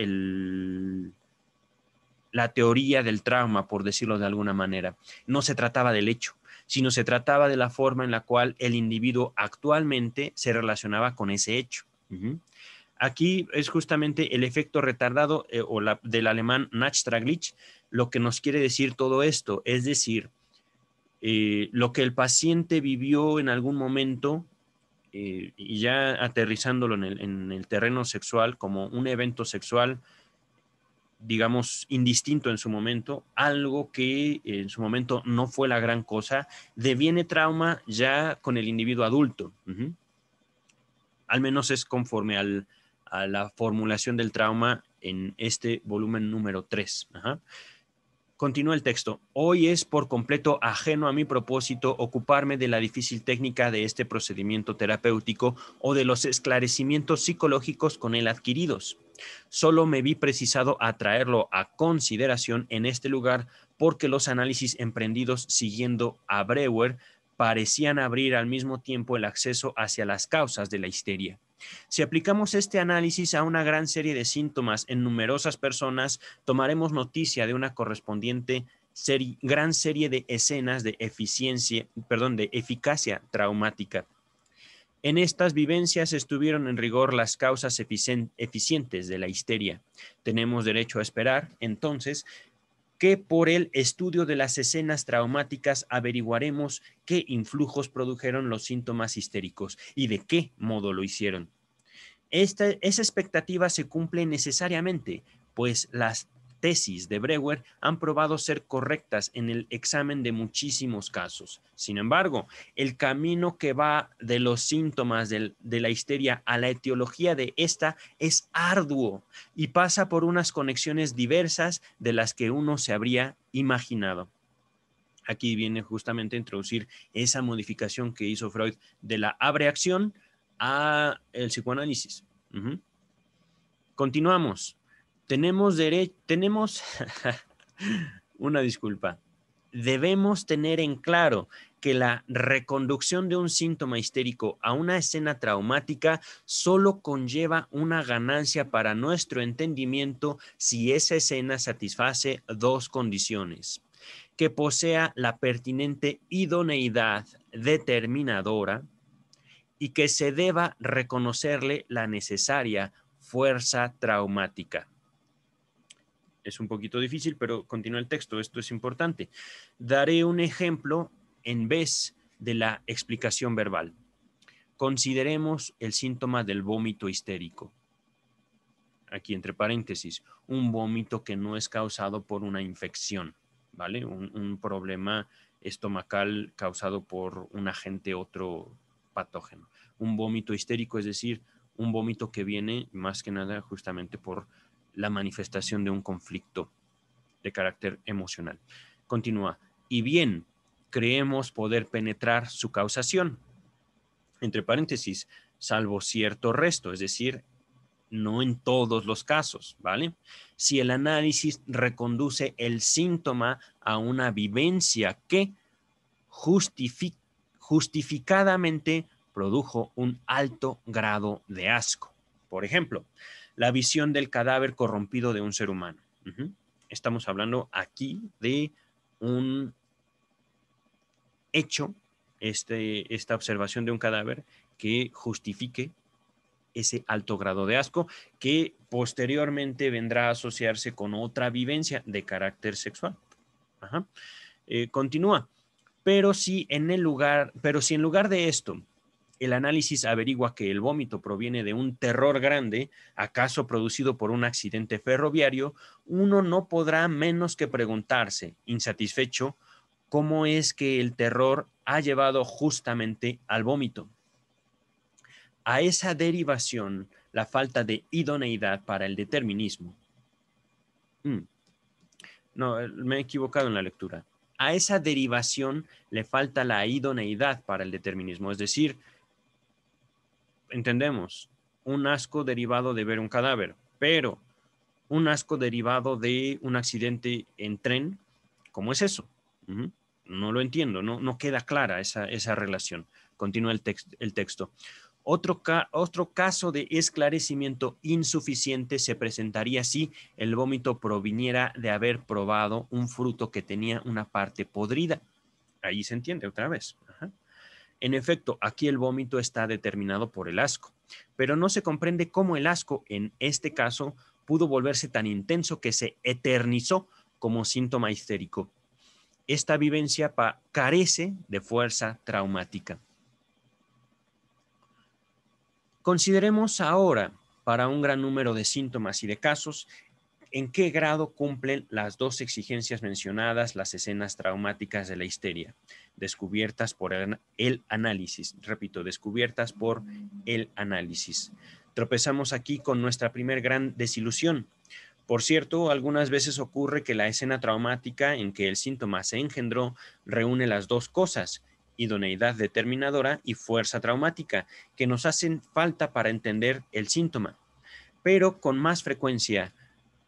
la teoría del trauma, por decirlo de alguna manera. No se trataba del hecho, sino se trataba de la forma en la cual el individuo actualmente se relacionaba con ese hecho. Aquí es justamente el efecto retardado eh, o la, del alemán nachtraglich, lo que nos quiere decir todo esto, es decir, eh, lo que el paciente vivió en algún momento eh, y ya aterrizándolo en el, en el, terreno sexual como un evento sexual digamos, indistinto en su momento, algo que en su momento no fue la gran cosa, deviene trauma ya con el individuo adulto. Al menos es conforme a la formulación del trauma en este volumen número 3. Continúa el texto. Hoy es por completo ajeno a mi propósito ocuparme de la difícil técnica de este procedimiento terapéutico o de los esclarecimientos psicológicos con él adquiridos. Solo me vi precisado a traerlo a consideración en este lugar porque los análisis emprendidos siguiendo a Breuer parecían abrir al mismo tiempo el acceso hacia las causas de la histeria. Si aplicamos este análisis a una gran serie de síntomas en numerosas personas, tomaremos noticia de una correspondiente gran serie de escenas perdón, de eficacia traumática. En estas vivencias estuvieron en rigor las causas eficientes de la histeria. Tenemos derecho a esperar, entonces, que por el estudio de las escenas traumáticas averiguaremos qué influjos produjeron los síntomas histéricos y de qué modo lo hicieron. Esta, esa expectativa se cumple necesariamente, pues las tesis de Brewer han probado ser correctas en el examen de muchísimos casos. Sin embargo, el camino que va de los síntomas de la histeria a la etiología de esta es arduo y pasa por unas conexiones diversas de las que uno se habría imaginado. Aquí viene justamente a introducir esa modificación que hizo Freud de la abreacción a el psicoanálisis. Continuamos. Tenemos derecho, tenemos, una disculpa, debemos tener en claro que la reconducción de un síntoma histérico a una escena traumática solo conlleva una ganancia para nuestro entendimiento si esa escena satisface dos condiciones que posea la pertinente idoneidad determinadora y que se deba reconocerle la necesaria fuerza traumática. Es un poquito difícil, pero continúa el texto, esto es importante. Daré un ejemplo en vez de la explicación verbal. Consideremos el síntoma del vómito histérico. Aquí entre paréntesis, un vómito que no es causado por una infección, ¿vale? Un, un problema estomacal causado por un agente otro patógeno un vómito histérico, es decir, un vómito que viene más que nada justamente por la manifestación de un conflicto de carácter emocional. Continúa. Y bien, creemos poder penetrar su causación, entre paréntesis, salvo cierto resto, es decir, no en todos los casos, ¿vale? Si el análisis reconduce el síntoma a una vivencia que justificadamente produjo un alto grado de asco. Por ejemplo, la visión del cadáver corrompido de un ser humano. Estamos hablando aquí de un hecho, este, esta observación de un cadáver que justifique ese alto grado de asco que posteriormente vendrá a asociarse con otra vivencia de carácter sexual. Eh, continúa. Pero si en el lugar, pero si en lugar de esto el análisis averigua que el vómito proviene de un terror grande, acaso producido por un accidente ferroviario, uno no podrá menos que preguntarse, insatisfecho, cómo es que el terror ha llevado justamente al vómito. A esa derivación, la falta de idoneidad para el determinismo. Mm. No, eh, me he equivocado en la lectura. A esa derivación le falta la idoneidad para el determinismo, es decir, entendemos, un asco derivado de ver un cadáver, pero un asco derivado de un accidente en tren, ¿cómo es eso? No lo entiendo, no, no queda clara esa, esa relación. Continúa el, el texto. Otro, otro caso de esclarecimiento insuficiente se presentaría si el vómito proviniera de haber probado un fruto que tenía una parte podrida. Ahí se entiende otra vez. En efecto, aquí el vómito está determinado por el asco, pero no se comprende cómo el asco, en este caso, pudo volverse tan intenso que se eternizó como síntoma histérico. Esta vivencia carece de fuerza traumática. Consideremos ahora, para un gran número de síntomas y de casos, en qué grado cumplen las dos exigencias mencionadas las escenas traumáticas de la histeria, descubiertas por el análisis. Repito, descubiertas por el análisis. Tropezamos aquí con nuestra primer gran desilusión. Por cierto, algunas veces ocurre que la escena traumática en que el síntoma se engendró reúne las dos cosas, idoneidad determinadora y fuerza traumática, que nos hacen falta para entender el síntoma. Pero con más frecuencia,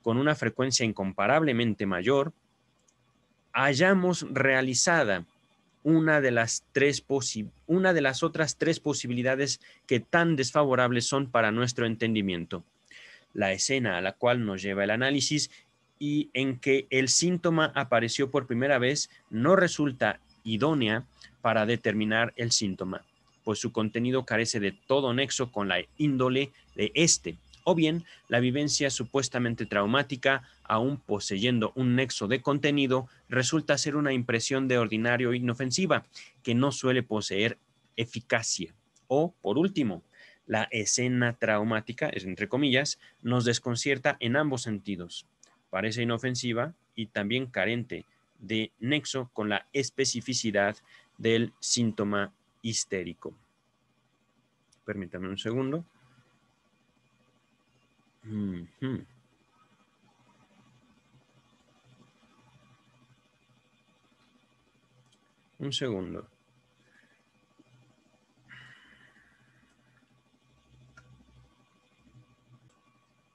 con una frecuencia incomparablemente mayor, hayamos realizada una de las tres una de las otras tres posibilidades que tan desfavorables son para nuestro entendimiento. La escena a la cual nos lleva el análisis y en que el síntoma apareció por primera vez no resulta idónea para determinar el síntoma, pues su contenido carece de todo nexo con la índole de este o bien la vivencia supuestamente traumática, aún poseyendo un nexo de contenido, resulta ser una impresión de ordinario inofensiva que no suele poseer eficacia. O, por último, la escena traumática, entre comillas, nos desconcierta en ambos sentidos. Parece inofensiva y también carente de nexo con la especificidad del síntoma histérico. Permítame un segundo. Un segundo.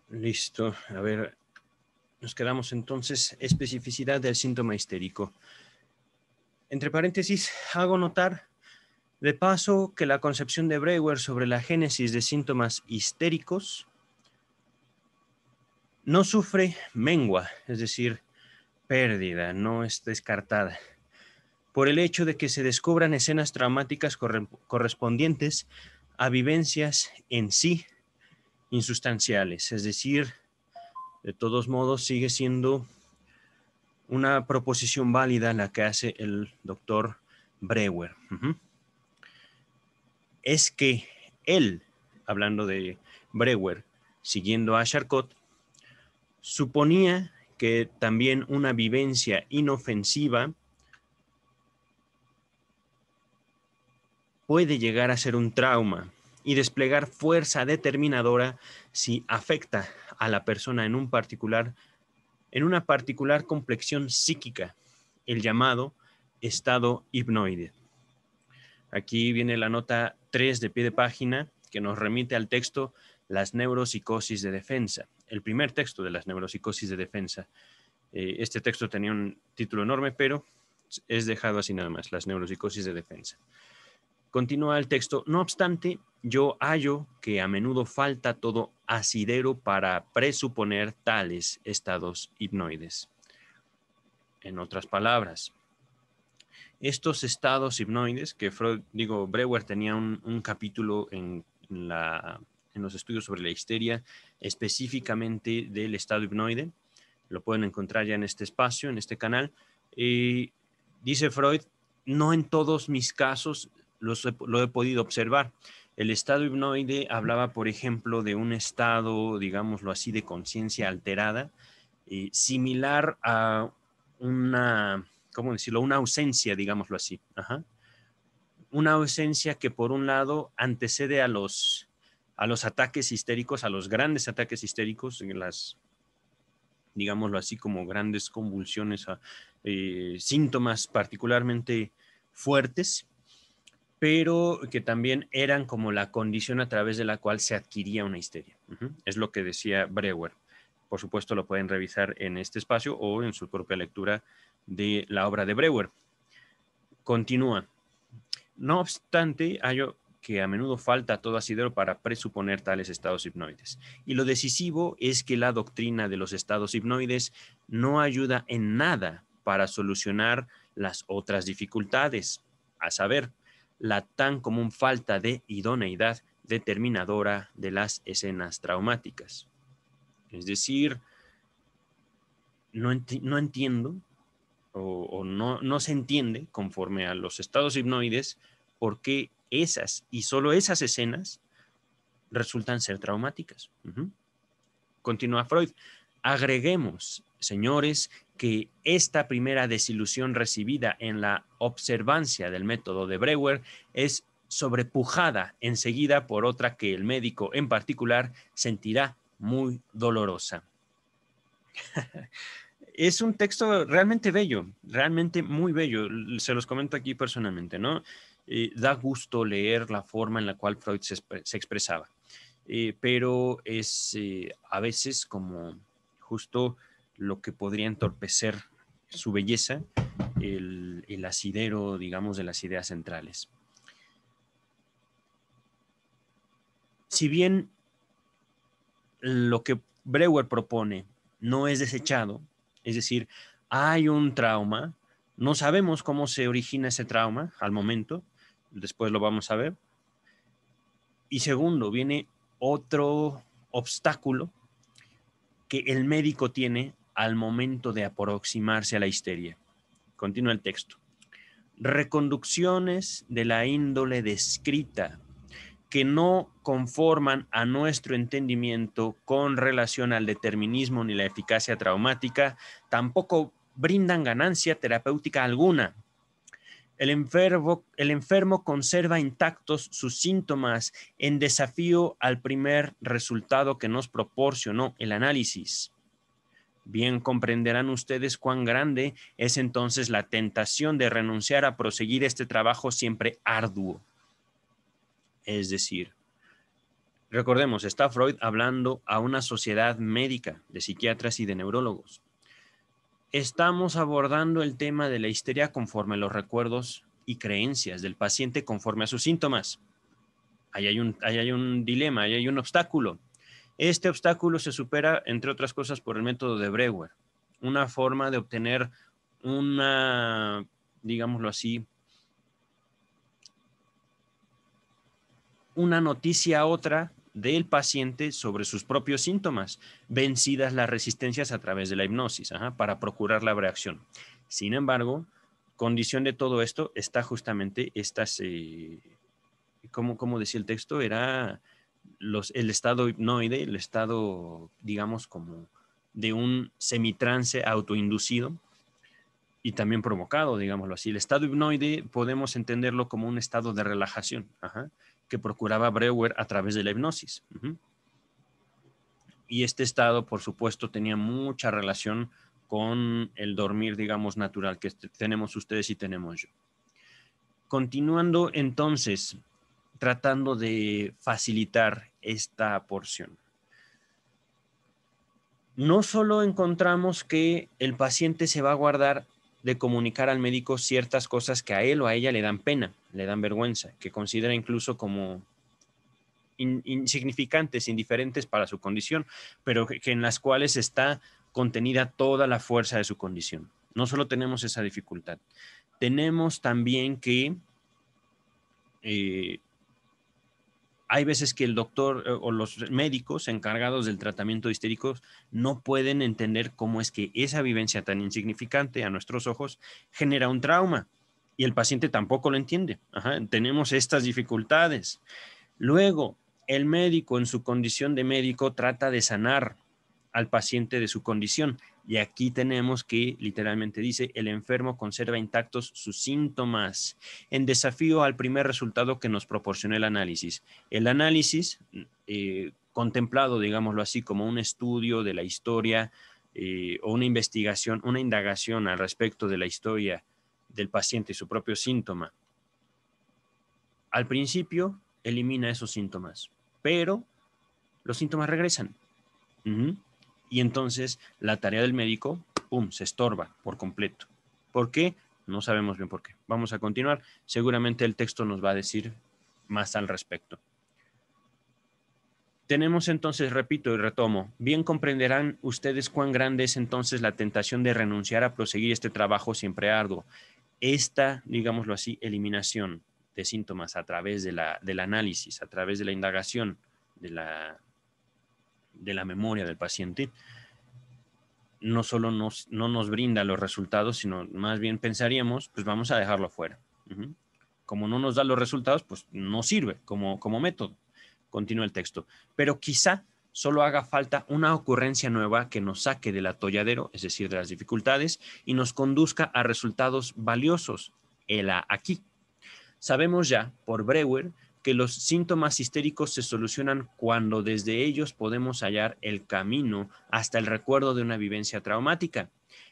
Listo. A ver, nos quedamos entonces especificidad del síntoma histérico. Entre paréntesis, hago notar de paso que la concepción de Brewer sobre la génesis de síntomas histéricos no sufre mengua, es decir, pérdida, no es descartada, por el hecho de que se descubran escenas traumáticas correspondientes a vivencias en sí insustanciales, es decir, de todos modos sigue siendo una proposición válida la que hace el doctor Brewer. Es que él, hablando de Brewer, siguiendo a Charcot, Suponía que también una vivencia inofensiva puede llegar a ser un trauma y desplegar fuerza determinadora si afecta a la persona en un particular en una particular complexión psíquica, el llamado estado hipnoide. Aquí viene la nota 3 de pie de página que nos remite al texto Las neuropsicosis de defensa, el primer texto de las neuropsicosis de defensa. Eh, este texto tenía un título enorme, pero es dejado así nada más, las neuropsicosis de defensa. Continúa el texto, no obstante, yo hallo que a menudo falta todo asidero para presuponer tales estados hipnoides. En otras palabras, estos estados hipnoides que Freud, digo, Breuer tenía un capítulo en la en los estudios sobre la histeria, específicamente del estado hipnoide. Lo pueden encontrar ya en este espacio, en este canal. Y eh, dice Freud, no en todos mis casos lo he podido observar. El estado hipnoide hablaba, por ejemplo, de un estado, digámoslo así, de conciencia alterada, similar a una, ¿cómo decirlo? Una ausencia, digámoslo así. Una ausencia que, por un lado, antecede a los a los ataques histéricos, a los grandes ataques histéricos, en las, digámoslo así, como grandes convulsiones, a, ah, eh, síntomas particularmente fuertes, pero que también eran como la condición a través de la cual se adquiría una histeria. Es lo que decía Breuer. Por supuesto, lo pueden revisar en este espacio o en su propia lectura de la obra de Breuer. Continúa. No obstante, hay que a menudo falta todo asidero para presuponer tales estados hipnoides. Y lo decisivo es que la doctrina de los estados hipnoides no ayuda en nada para solucionar las otras dificultades, a saber, la tan común falta de idoneidad determinadora de las escenas traumáticas. Es decir, no, no entiendo o, o no, no se entiende conforme a los estados hipnoides por qué esas y solo esas escenas resultan ser traumáticas. Continúa Freud. Agreguemos, señores, que esta primera desilusión recibida en la observancia del método de Breuer es sobrepujada enseguida por otra que el médico en particular sentirá muy dolorosa. es un texto realmente bello, realmente muy bello. Se los comento aquí personalmente, ¿no? Eh, da gusto leer la forma en la cual Freud se, expresaba, eh, pero es eh, a veces como justo lo que podría entorpecer su belleza, el, el asidero, digamos, de las ideas centrales. Si bien lo que Breuer propone no es desechado, es decir, hay un trauma, no sabemos cómo se origina ese trauma al momento, después lo vamos a ver. Y segundo, viene otro obstáculo que el médico tiene al momento de aproximarse a la histeria. Continúa el texto. Reconducciones de la índole descrita que no conforman a nuestro entendimiento con relación al determinismo ni la eficacia traumática, tampoco brindan ganancia terapéutica alguna. El enfermo, conserva intactos sus síntomas en desafío al primer resultado que nos proporcionó el análisis. Bien comprenderán ustedes cuán grande es entonces la tentación de renunciar a proseguir este trabajo siempre arduo. Es decir, recordemos, está Freud hablando a una sociedad médica de psiquiatras y de neurólogos estamos abordando el tema de la histeria conforme a los recuerdos y creencias del paciente conforme a sus síntomas. Ahí hay un, ahí hay un dilema, ahí hay un obstáculo. Este obstáculo se supera, entre otras cosas, por el método de Brewer, una forma de obtener una, digámoslo así, una noticia a otra del paciente sobre sus propios síntomas, vencidas las resistencias a través de la hipnosis, para procurar la reacción. Sin embargo, condición de todo esto está justamente estas, eh, ¿cómo, decía el texto? Era los, el estado hipnoide, el estado, digamos, como de un semitrance autoinducido y también provocado, digámoslo así. El estado hipnoide podemos entenderlo como un estado de relajación. Ajá que procuraba Breuer a través de la hipnosis. Y este estado, por supuesto, tenía mucha relación con el dormir, digamos, natural que este, tenemos ustedes y tenemos yo. Continuando entonces, tratando de facilitar esta porción. No solo encontramos que el paciente se va a guardar de comunicar al médico ciertas cosas que a él o a ella le dan pena, le dan vergüenza, que considera incluso como insignificantes, indiferentes para su condición, pero que, en las cuales está contenida toda la fuerza de su condición. No solo tenemos esa dificultad, tenemos también que eh, hay veces que el doctor eh, o los médicos encargados del tratamiento de histéricos no pueden entender cómo es que esa vivencia tan insignificante a nuestros ojos genera un trauma y el paciente tampoco lo entiende. tenemos estas dificultades. Luego, el médico en su condición de médico trata de sanar al paciente de su condición. Y aquí tenemos que literalmente dice, el enfermo conserva intactos sus síntomas en desafío al primer resultado que nos proporciona el análisis. El análisis, eh, contemplado, digámoslo así, como un estudio de la historia eh, o una investigación, una indagación al respecto de la historia del paciente y su propio síntoma, al principio elimina esos síntomas, pero los síntomas regresan y entonces la tarea del médico, ¡pum!, se estorba por completo. ¿Por qué? No sabemos bien por qué. Vamos a continuar. Seguramente el texto nos va a decir más al respecto. Tenemos entonces, repito y retomo, bien comprenderán ustedes cuán grande es entonces la tentación de renunciar a proseguir este trabajo siempre arduo. Esta, digámoslo así, eliminación de síntomas a través de la, del análisis, a través de la indagación, de la, de la memoria del paciente, no solo nos, no nos brinda los resultados, sino más bien pensaríamos, pues vamos a dejarlo fuera. Como no nos da los resultados, pues no sirve como, como método. Continúa el texto. Pero quizá solo haga falta una ocurrencia nueva que nos saque del atolladero, es decir, de las dificultades, y nos conduzca a resultados valiosos, el aquí. Sabemos ya, por Breuer, que los síntomas histéricos se solucionan cuando desde ellos podemos hallar el camino hasta el recuerdo de una vivencia traumática.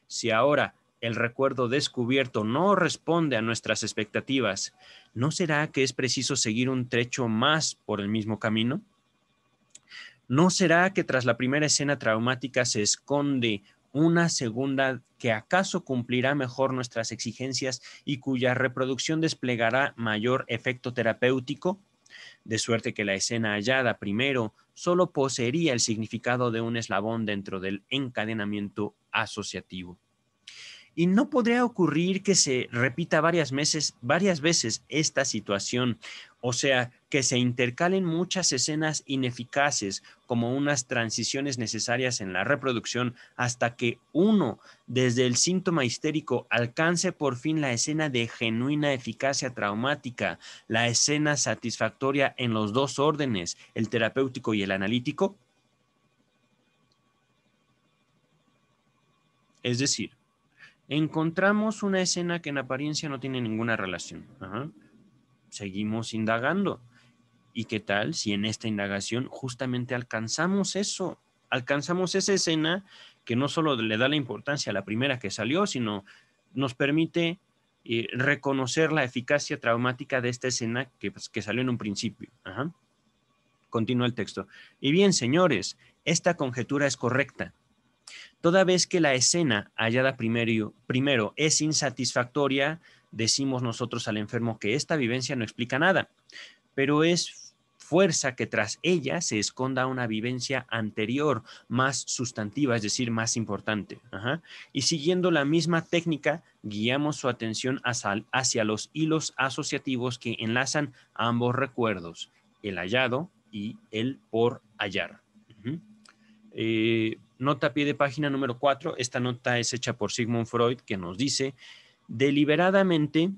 Si ahora el recuerdo descubierto no responde a nuestras expectativas, ¿no será que es preciso seguir un trecho más por el mismo camino? ¿No será que tras la primera escena traumática se esconde una segunda que acaso cumplirá mejor nuestras exigencias y cuya reproducción desplegará mayor efecto terapéutico? De suerte que la escena hallada primero solo poseería el significado de un eslabón dentro del encadenamiento asociativo. Y no podría ocurrir que se repita varias, meses, varias veces esta situación o sea, que se intercalen muchas escenas ineficaces como unas transiciones necesarias en la reproducción hasta que uno, desde el síntoma histérico, alcance por fin la escena de genuina eficacia traumática, la escena satisfactoria en los dos órdenes, el terapéutico y el analítico? Es decir, encontramos una escena que en apariencia no tiene ninguna relación seguimos indagando. ¿Y qué tal si en esta indagación justamente alcanzamos eso? Alcanzamos esa escena que no solo le da la importancia a la primera que salió, sino nos permite eh, reconocer la eficacia traumática de esta escena que, pues, salió en un principio. Continúa el texto. Y bien, señores, esta conjetura es correcta. Toda vez que la escena hallada primero, primero es insatisfactoria, decimos nosotros al enfermo que esta vivencia no explica nada, pero es fuerza que tras ella se esconda una vivencia anterior, más sustantiva, es decir, más importante. Y siguiendo la misma técnica, guiamos su atención hacia, los hilos asociativos que enlazan ambos recuerdos, el hallado y el por hallar. Eh, nota pie de página número 4, esta nota es hecha por Sigmund Freud que nos dice deliberadamente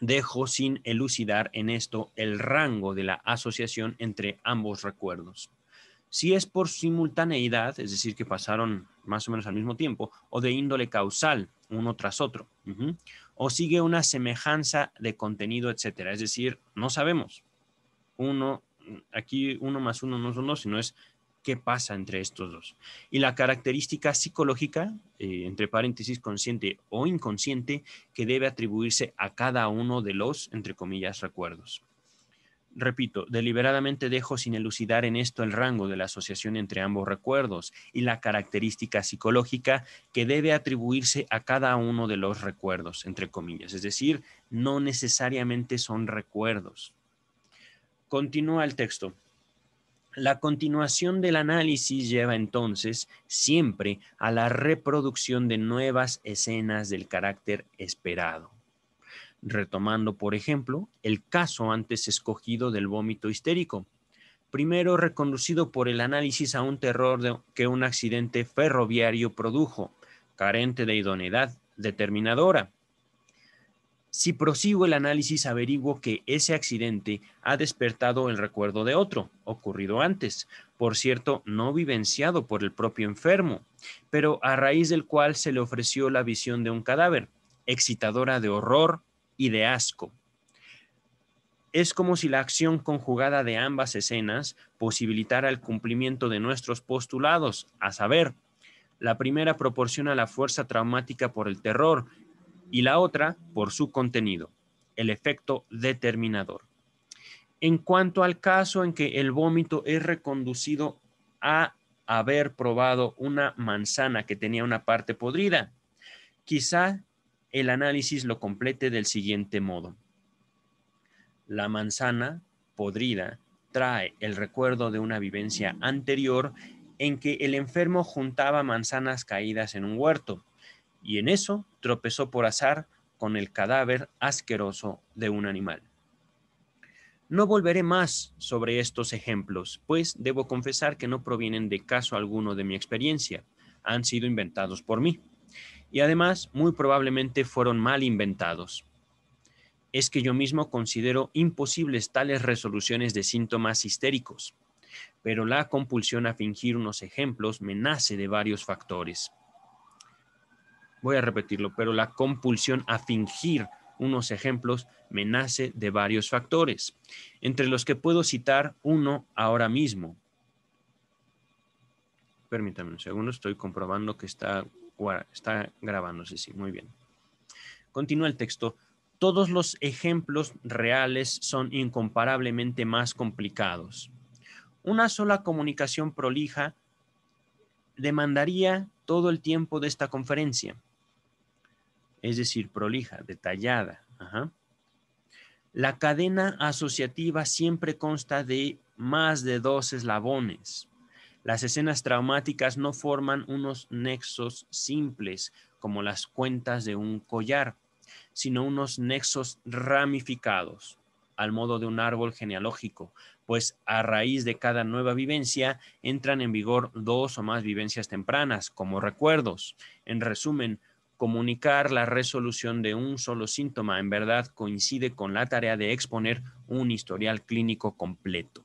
dejo sin elucidar en esto el rango de la asociación entre ambos recuerdos. Si es por simultaneidad, es decir, que pasaron más o menos al mismo tiempo, o de índole causal, uno tras otro, o sigue una semejanza de contenido, etcétera. Es decir, no sabemos. Uno, aquí uno más uno no es dos, sino es qué pasa entre estos dos. Y la característica psicológica, eh, entre paréntesis, consciente o inconsciente, que debe atribuirse a cada uno de los, entre comillas, recuerdos. Repito, deliberadamente dejo sin elucidar en esto el rango de la asociación entre ambos recuerdos y la característica psicológica que debe atribuirse a cada uno de los recuerdos, entre comillas. Es decir, no necesariamente son recuerdos. Continúa el texto. La continuación del análisis lleva entonces siempre a la reproducción de nuevas escenas del carácter esperado. Retomando, por ejemplo, el caso antes escogido del vómito histérico, primero reconducido por el análisis a un terror que un accidente ferroviario produjo, carente de idoneidad determinadora si prosigo el análisis, averiguo que ese accidente ha despertado el recuerdo de otro, ocurrido antes, por cierto, no vivenciado por el propio enfermo, pero a raíz del cual se le ofreció la visión de un cadáver, excitadora de horror y de asco. Es como si la acción conjugada de ambas escenas posibilitara el cumplimiento de nuestros postulados, a saber, la primera proporciona la fuerza traumática por el terror y la otra por su contenido, el efecto determinador. En cuanto al caso en que el vómito es reconducido a haber probado una manzana que tenía una parte podrida, quizá el análisis lo complete del siguiente modo. La manzana podrida trae el recuerdo de una vivencia anterior en que el enfermo juntaba manzanas caídas en un huerto y en eso tropezó por azar con el cadáver asqueroso de un animal. No volveré más sobre estos ejemplos, pues debo confesar que no provienen de caso alguno de mi experiencia, han sido inventados por mí, y además muy probablemente fueron mal inventados. Es que yo mismo considero imposibles tales resoluciones de síntomas histéricos, pero la compulsión a fingir unos ejemplos me nace de varios factores voy a repetirlo, pero la compulsión a fingir unos ejemplos me nace de varios factores, entre los que puedo citar uno ahora mismo. Permítame un segundo, estoy comprobando que está, está grabándose, sí, muy bien. Continúa el texto. Todos los ejemplos reales son incomparablemente más complicados. Una sola comunicación prolija demandaría todo el tiempo de esta conferencia es decir, prolija, detallada. La cadena asociativa siempre consta de más de dos eslabones. Las escenas traumáticas no forman unos nexos simples como las cuentas de un collar, sino unos nexos ramificados, al modo de un árbol genealógico, pues a raíz de cada nueva vivencia entran en vigor dos o más vivencias tempranas, como recuerdos. En resumen, comunicar la resolución de un solo síntoma en verdad coincide con la tarea de exponer un historial clínico completo.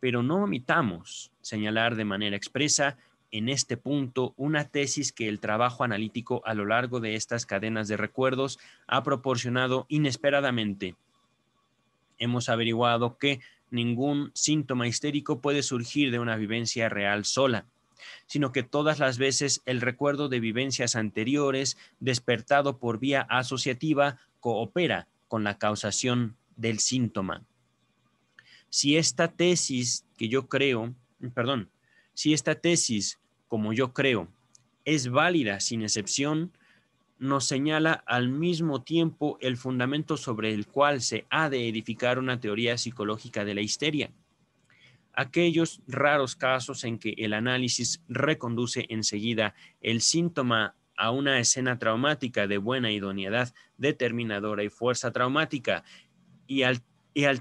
Pero no omitamos señalar de manera expresa en este punto una tesis que el trabajo analítico a lo largo de estas cadenas de recuerdos ha proporcionado inesperadamente. Hemos averiguado que ningún síntoma histérico puede surgir de una vivencia real sola sino que todas las veces el recuerdo de vivencias anteriores, despertado por vía asociativa, coopera con la causación del síntoma. Si esta tesis que yo creo, perdón, si esta tesis, como yo creo, es válida sin excepción, nos señala al mismo tiempo el fundamento sobre el cual se ha de edificar una teoría psicológica de la histeria aquellos raros casos en que el análisis reconduce enseguida el síntoma a una escena traumática de buena idoneidad determinadora y fuerza traumática, y al,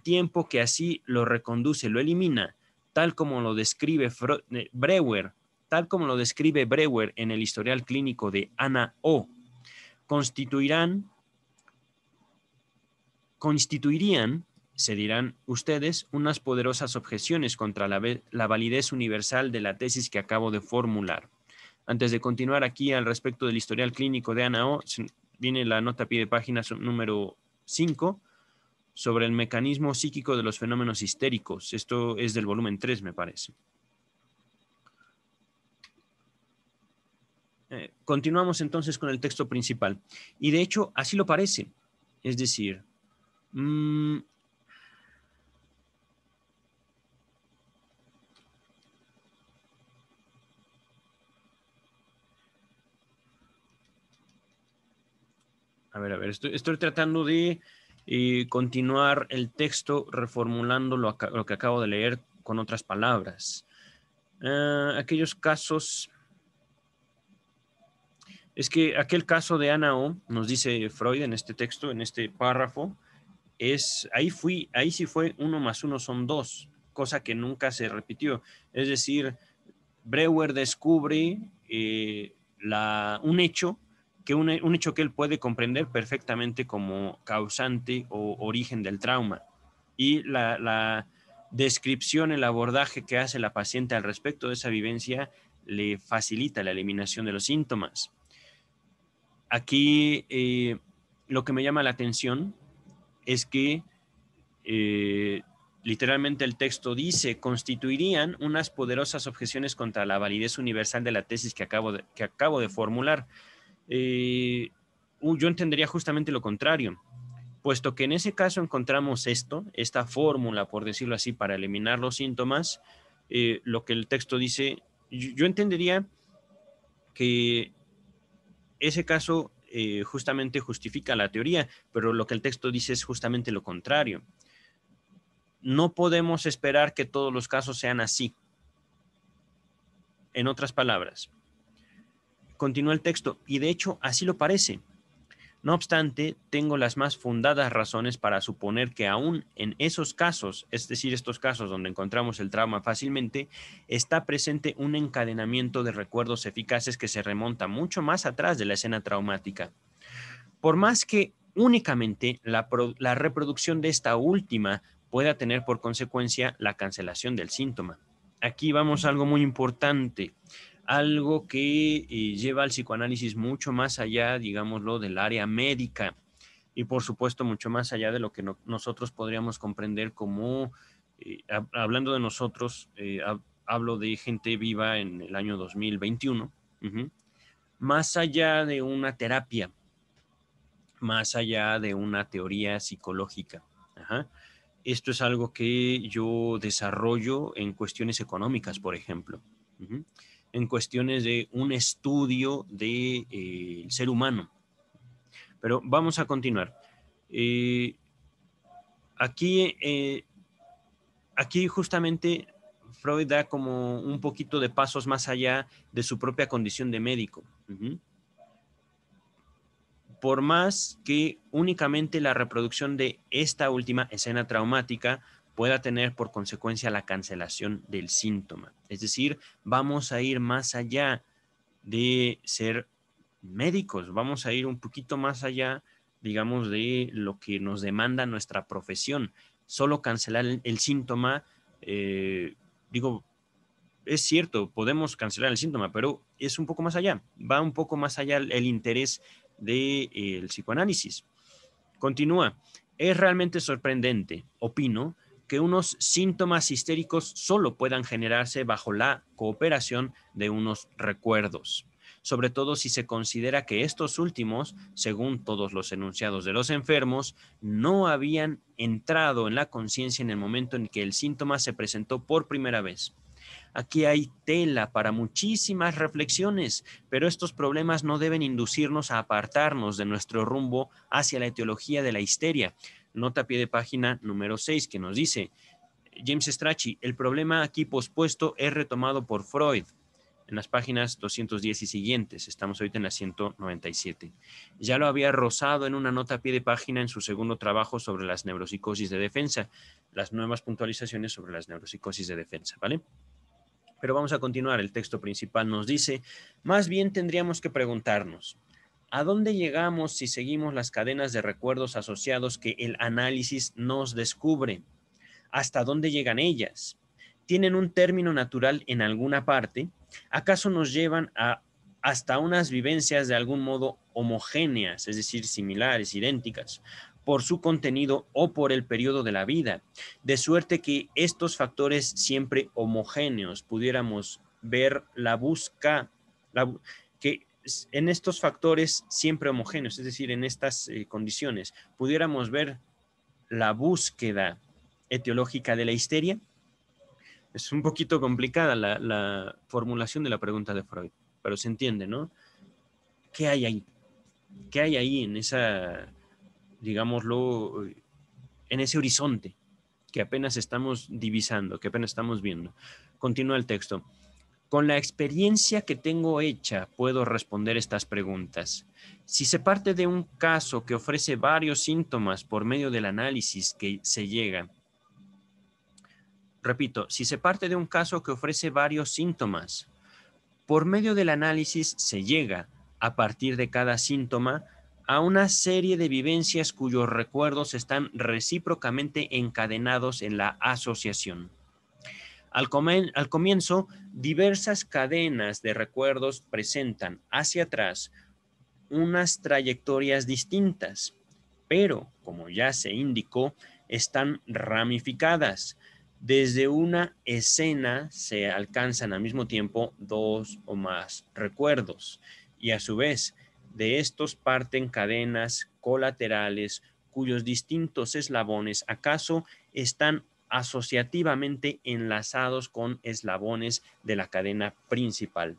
tiempo que así lo reconduce, lo elimina, tal como lo describe eh, Brewer Breuer, tal como lo describe Breuer en el historial clínico de Ana O, constituirán, constituirían se dirán ustedes unas poderosas objeciones contra la, la, validez universal de la tesis que acabo de formular. Antes de continuar aquí al respecto del historial clínico de Ana O, viene la nota pie de página número 5 sobre el mecanismo psíquico de los fenómenos histéricos. Esto es del volumen 3, me parece. Eh, continuamos entonces con el texto principal. Y de hecho, así lo parece. Es decir, mm, A ver, a ver, estoy, tratando de eh, continuar el texto reformulando lo, que acabo de leer con otras palabras. Ah, aquellos casos... Es que aquel caso de Ana O, nos dice Freud en este texto, en este párrafo, es, ahí fui, ahí sí fue uno más uno son dos, cosa que nunca se repitió. Es decir, Breuer descubre eh, la, un hecho que un, hecho que él puede comprender perfectamente como causante o origen del trauma. Y la, descripción, el abordaje que hace la paciente al respecto de esa vivencia le facilita la eliminación de los síntomas. Aquí eh, lo que me llama la atención es que eh, literalmente el texto dice, constituirían unas poderosas objeciones contra la validez universal de la tesis que acabo que acabo de formular. Eh, yo entendería justamente lo contrario, puesto que en ese caso encontramos esto, esta fórmula, por decirlo así, para eliminar los síntomas, eh, lo que el texto dice, yo, entendería que ese caso eh, justamente justifica la teoría, pero lo que el texto dice es justamente lo contrario. No podemos esperar que todos los casos sean así. En otras palabras, Continúa el texto, y de hecho así lo parece. No obstante, tengo las más fundadas razones para suponer que aún en esos casos, es decir, estos casos donde encontramos el trauma fácilmente, está presente un encadenamiento de recuerdos eficaces que se remonta mucho más atrás de la escena traumática. Por más que únicamente la, reproducción de esta última pueda tener por consecuencia la cancelación del síntoma. Aquí vamos a algo muy importante algo que eh, lleva al psicoanálisis mucho más allá, digámoslo, del área médica y por supuesto mucho más allá de lo que nosotros podríamos comprender como, eh, hablando de nosotros, eh, hablo de gente viva en el año 2021, más allá de una terapia, más allá de una teoría psicológica. Esto es algo que yo desarrollo en cuestiones económicas, por ejemplo en cuestiones de un estudio del de, eh, el ser humano. Pero vamos a continuar. Eh, aquí, eh, aquí justamente Freud da como un poquito de pasos más allá de su propia condición de médico. Por más que únicamente la reproducción de esta última escena traumática pueda tener por consecuencia la cancelación del síntoma. Es decir, vamos a ir más allá de ser médicos, vamos a ir un poquito más allá, digamos, de lo que nos demanda nuestra profesión. Solo cancelar el, síntoma, eh, digo, es cierto, podemos cancelar el síntoma, pero es un poco más allá, va un poco más allá el, interés del de, eh, psicoanálisis. Continúa, es realmente sorprendente, opino, que unos síntomas histéricos solo puedan generarse bajo la cooperación de unos recuerdos, sobre todo si se considera que estos últimos, según todos los enunciados de los enfermos, no habían entrado en la conciencia en el momento en que el síntoma se presentó por primera vez. Aquí hay tela para muchísimas reflexiones, pero estos problemas no deben inducirnos a apartarnos de nuestro rumbo hacia la etiología de la histeria, nota pie de página número 6 que nos dice, James Strachey, el problema aquí pospuesto es retomado por Freud en las páginas 210 y siguientes. Estamos ahorita en la 197. Ya lo había rozado en una nota pie de página en su segundo trabajo sobre las neuropsicosis de defensa, las nuevas puntualizaciones sobre las neuropsicosis de defensa, ¿vale? Pero vamos a continuar. El texto principal nos dice, más bien tendríamos que preguntarnos, ¿A dónde llegamos si seguimos las cadenas de recuerdos asociados que el análisis nos descubre? ¿Hasta dónde llegan ellas? ¿Tienen un término natural en alguna parte? ¿Acaso nos llevan a hasta unas vivencias de algún modo homogéneas, es decir, similares, idénticas, por su contenido o por el periodo de la vida? De suerte que estos factores siempre homogéneos pudiéramos ver la busca, la, que en estos factores siempre homogéneos, es decir, en estas eh, condiciones, pudiéramos ver la búsqueda etiológica de la histeria. Es un poquito complicada la, la formulación de la pregunta de Freud, pero se entiende, ¿no? ¿Qué hay ahí? ¿Qué hay ahí en esa, digámoslo, eh, en ese horizonte que apenas estamos divisando, que apenas estamos viendo? Continúa el texto. Con la experiencia que tengo hecha, puedo responder estas preguntas. Si se parte de un caso que ofrece varios síntomas por medio del análisis que se llega, repito, si se parte de un caso que ofrece varios síntomas, por medio del análisis se llega, a partir de cada síntoma, a una serie de vivencias cuyos recuerdos están recíprocamente encadenados en la asociación. Al, comienzo, diversas cadenas de recuerdos presentan hacia atrás unas trayectorias distintas, pero, como ya se indicó, están ramificadas. Desde una escena se alcanzan al mismo tiempo dos o más recuerdos y a su vez de estos parten cadenas colaterales cuyos distintos eslabones acaso están asociativamente enlazados con eslabones de la cadena principal.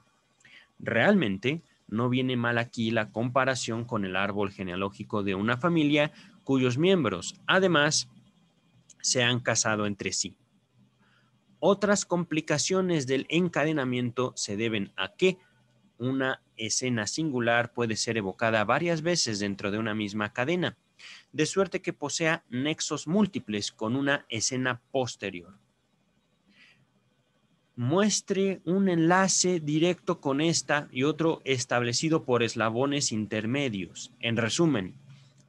Realmente no viene mal aquí la comparación con el árbol genealógico de una familia cuyos miembros, además, se han casado entre sí. Otras complicaciones del encadenamiento se deben a que una escena singular puede ser evocada varias veces dentro de una misma cadena de suerte que posea nexos múltiples con una escena posterior. Muestre un enlace directo con esta y otro establecido por eslabones intermedios. En resumen,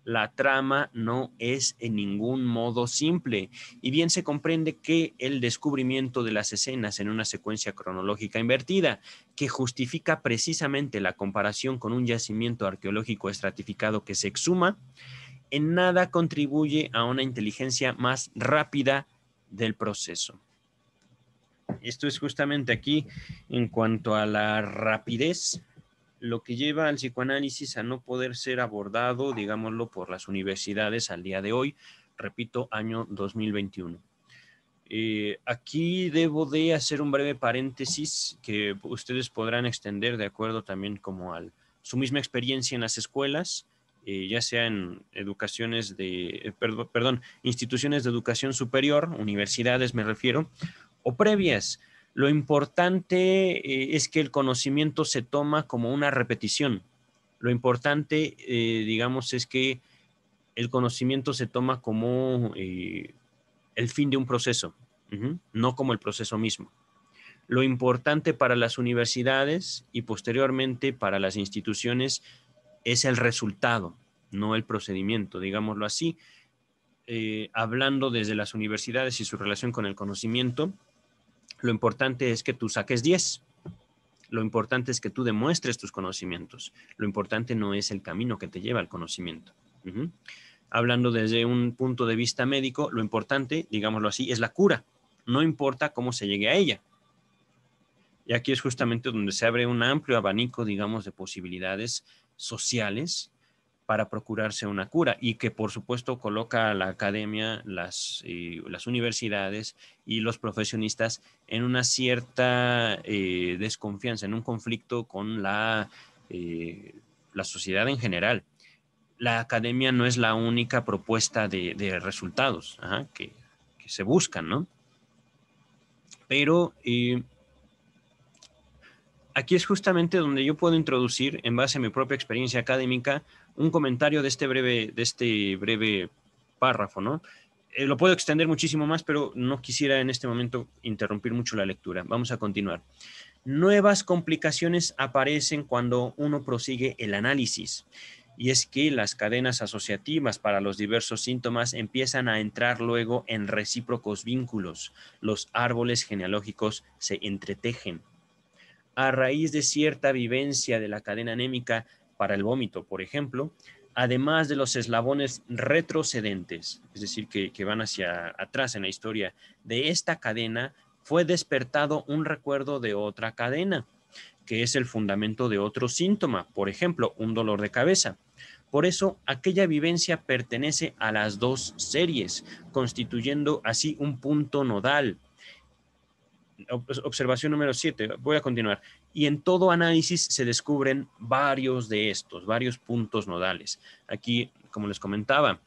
la trama no es en ningún modo simple y bien se comprende que el descubrimiento de las escenas en una secuencia cronológica invertida, que justifica precisamente la comparación con un yacimiento arqueológico estratificado que se exhuma, en nada contribuye a una inteligencia más rápida del proceso. Esto es justamente aquí en cuanto a la rapidez, lo que lleva al psicoanálisis a no poder ser abordado, digámoslo, por las universidades al día de hoy, repito, año 2021. Eh, aquí debo de hacer un breve paréntesis que ustedes podrán extender de acuerdo también como al su misma experiencia en las escuelas eh, ya en educaciones de, eh, perdón, instituciones de educación superior, universidades me refiero, o previas. Lo importante eh, es que el conocimiento se toma como una repetición. Lo importante, digamos, es que el conocimiento se toma como el fin de un proceso, no como el proceso mismo. Lo importante para las universidades y posteriormente para las instituciones es el resultado, no el procedimiento, digámoslo así. Eh, hablando desde las universidades y su relación con el conocimiento, lo importante es que tú saques 10. Lo importante es que tú demuestres tus conocimientos. Lo importante no es el camino que te lleva al conocimiento. Hablando desde un punto de vista médico, lo importante, digámoslo así, es la cura. No importa cómo se llegue a ella. Y aquí es justamente donde se abre un amplio abanico, digamos, de posibilidades sociales para procurarse una cura y que por supuesto coloca a la academia, las, eh, universidades y los profesionistas en una cierta eh, desconfianza, en un conflicto con la, eh, la, sociedad en general. La academia no es la única propuesta de, resultados que, que, se buscan, ¿no? Pero aquí es justamente donde yo puedo introducir, en base a mi propia experiencia académica, un comentario de este breve, de este breve párrafo, ¿no? Eh, lo puedo extender muchísimo más, pero no quisiera en este momento interrumpir mucho la lectura. Vamos a continuar. Nuevas complicaciones aparecen cuando uno prosigue el análisis, y es que las cadenas asociativas para los diversos síntomas empiezan a entrar luego en recíprocos vínculos. Los árboles genealógicos se entretejen a raíz de cierta vivencia de la cadena anémica para el vómito, por ejemplo, además de los eslabones retrocedentes, es decir, que, van hacia atrás en la historia de esta cadena, fue despertado un recuerdo de otra cadena, que es el fundamento de otro síntoma, por ejemplo, un dolor de cabeza. Por eso, aquella vivencia pertenece a las dos series, constituyendo así un punto nodal, pues, observación número 7, voy a continuar. Y en todo análisis se descubren varios de estos, varios puntos nodales. Aquí, como les comentaba,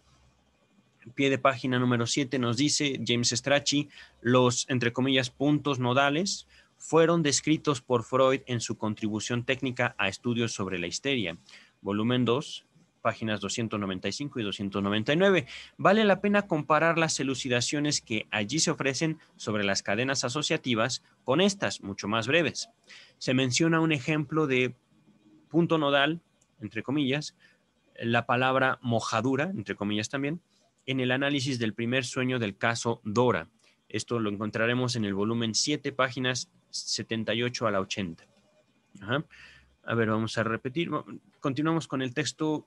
pie de página número 7 nos dice James Strachey, los, entre comillas, puntos nodales fueron descritos por Freud en su contribución técnica a estudios sobre la histeria, volumen 2, páginas 295 y 299. Vale la pena comparar las elucidaciones que allí se ofrecen sobre las cadenas asociativas con estas, mucho más breves. Se menciona un ejemplo de punto nodal, entre comillas, la palabra mojadura, entre comillas también, en el análisis del primer sueño del caso Dora. Esto lo encontraremos en el volumen 7, páginas 78 a la 80. A ver, vamos a repetir. Continuamos con el texto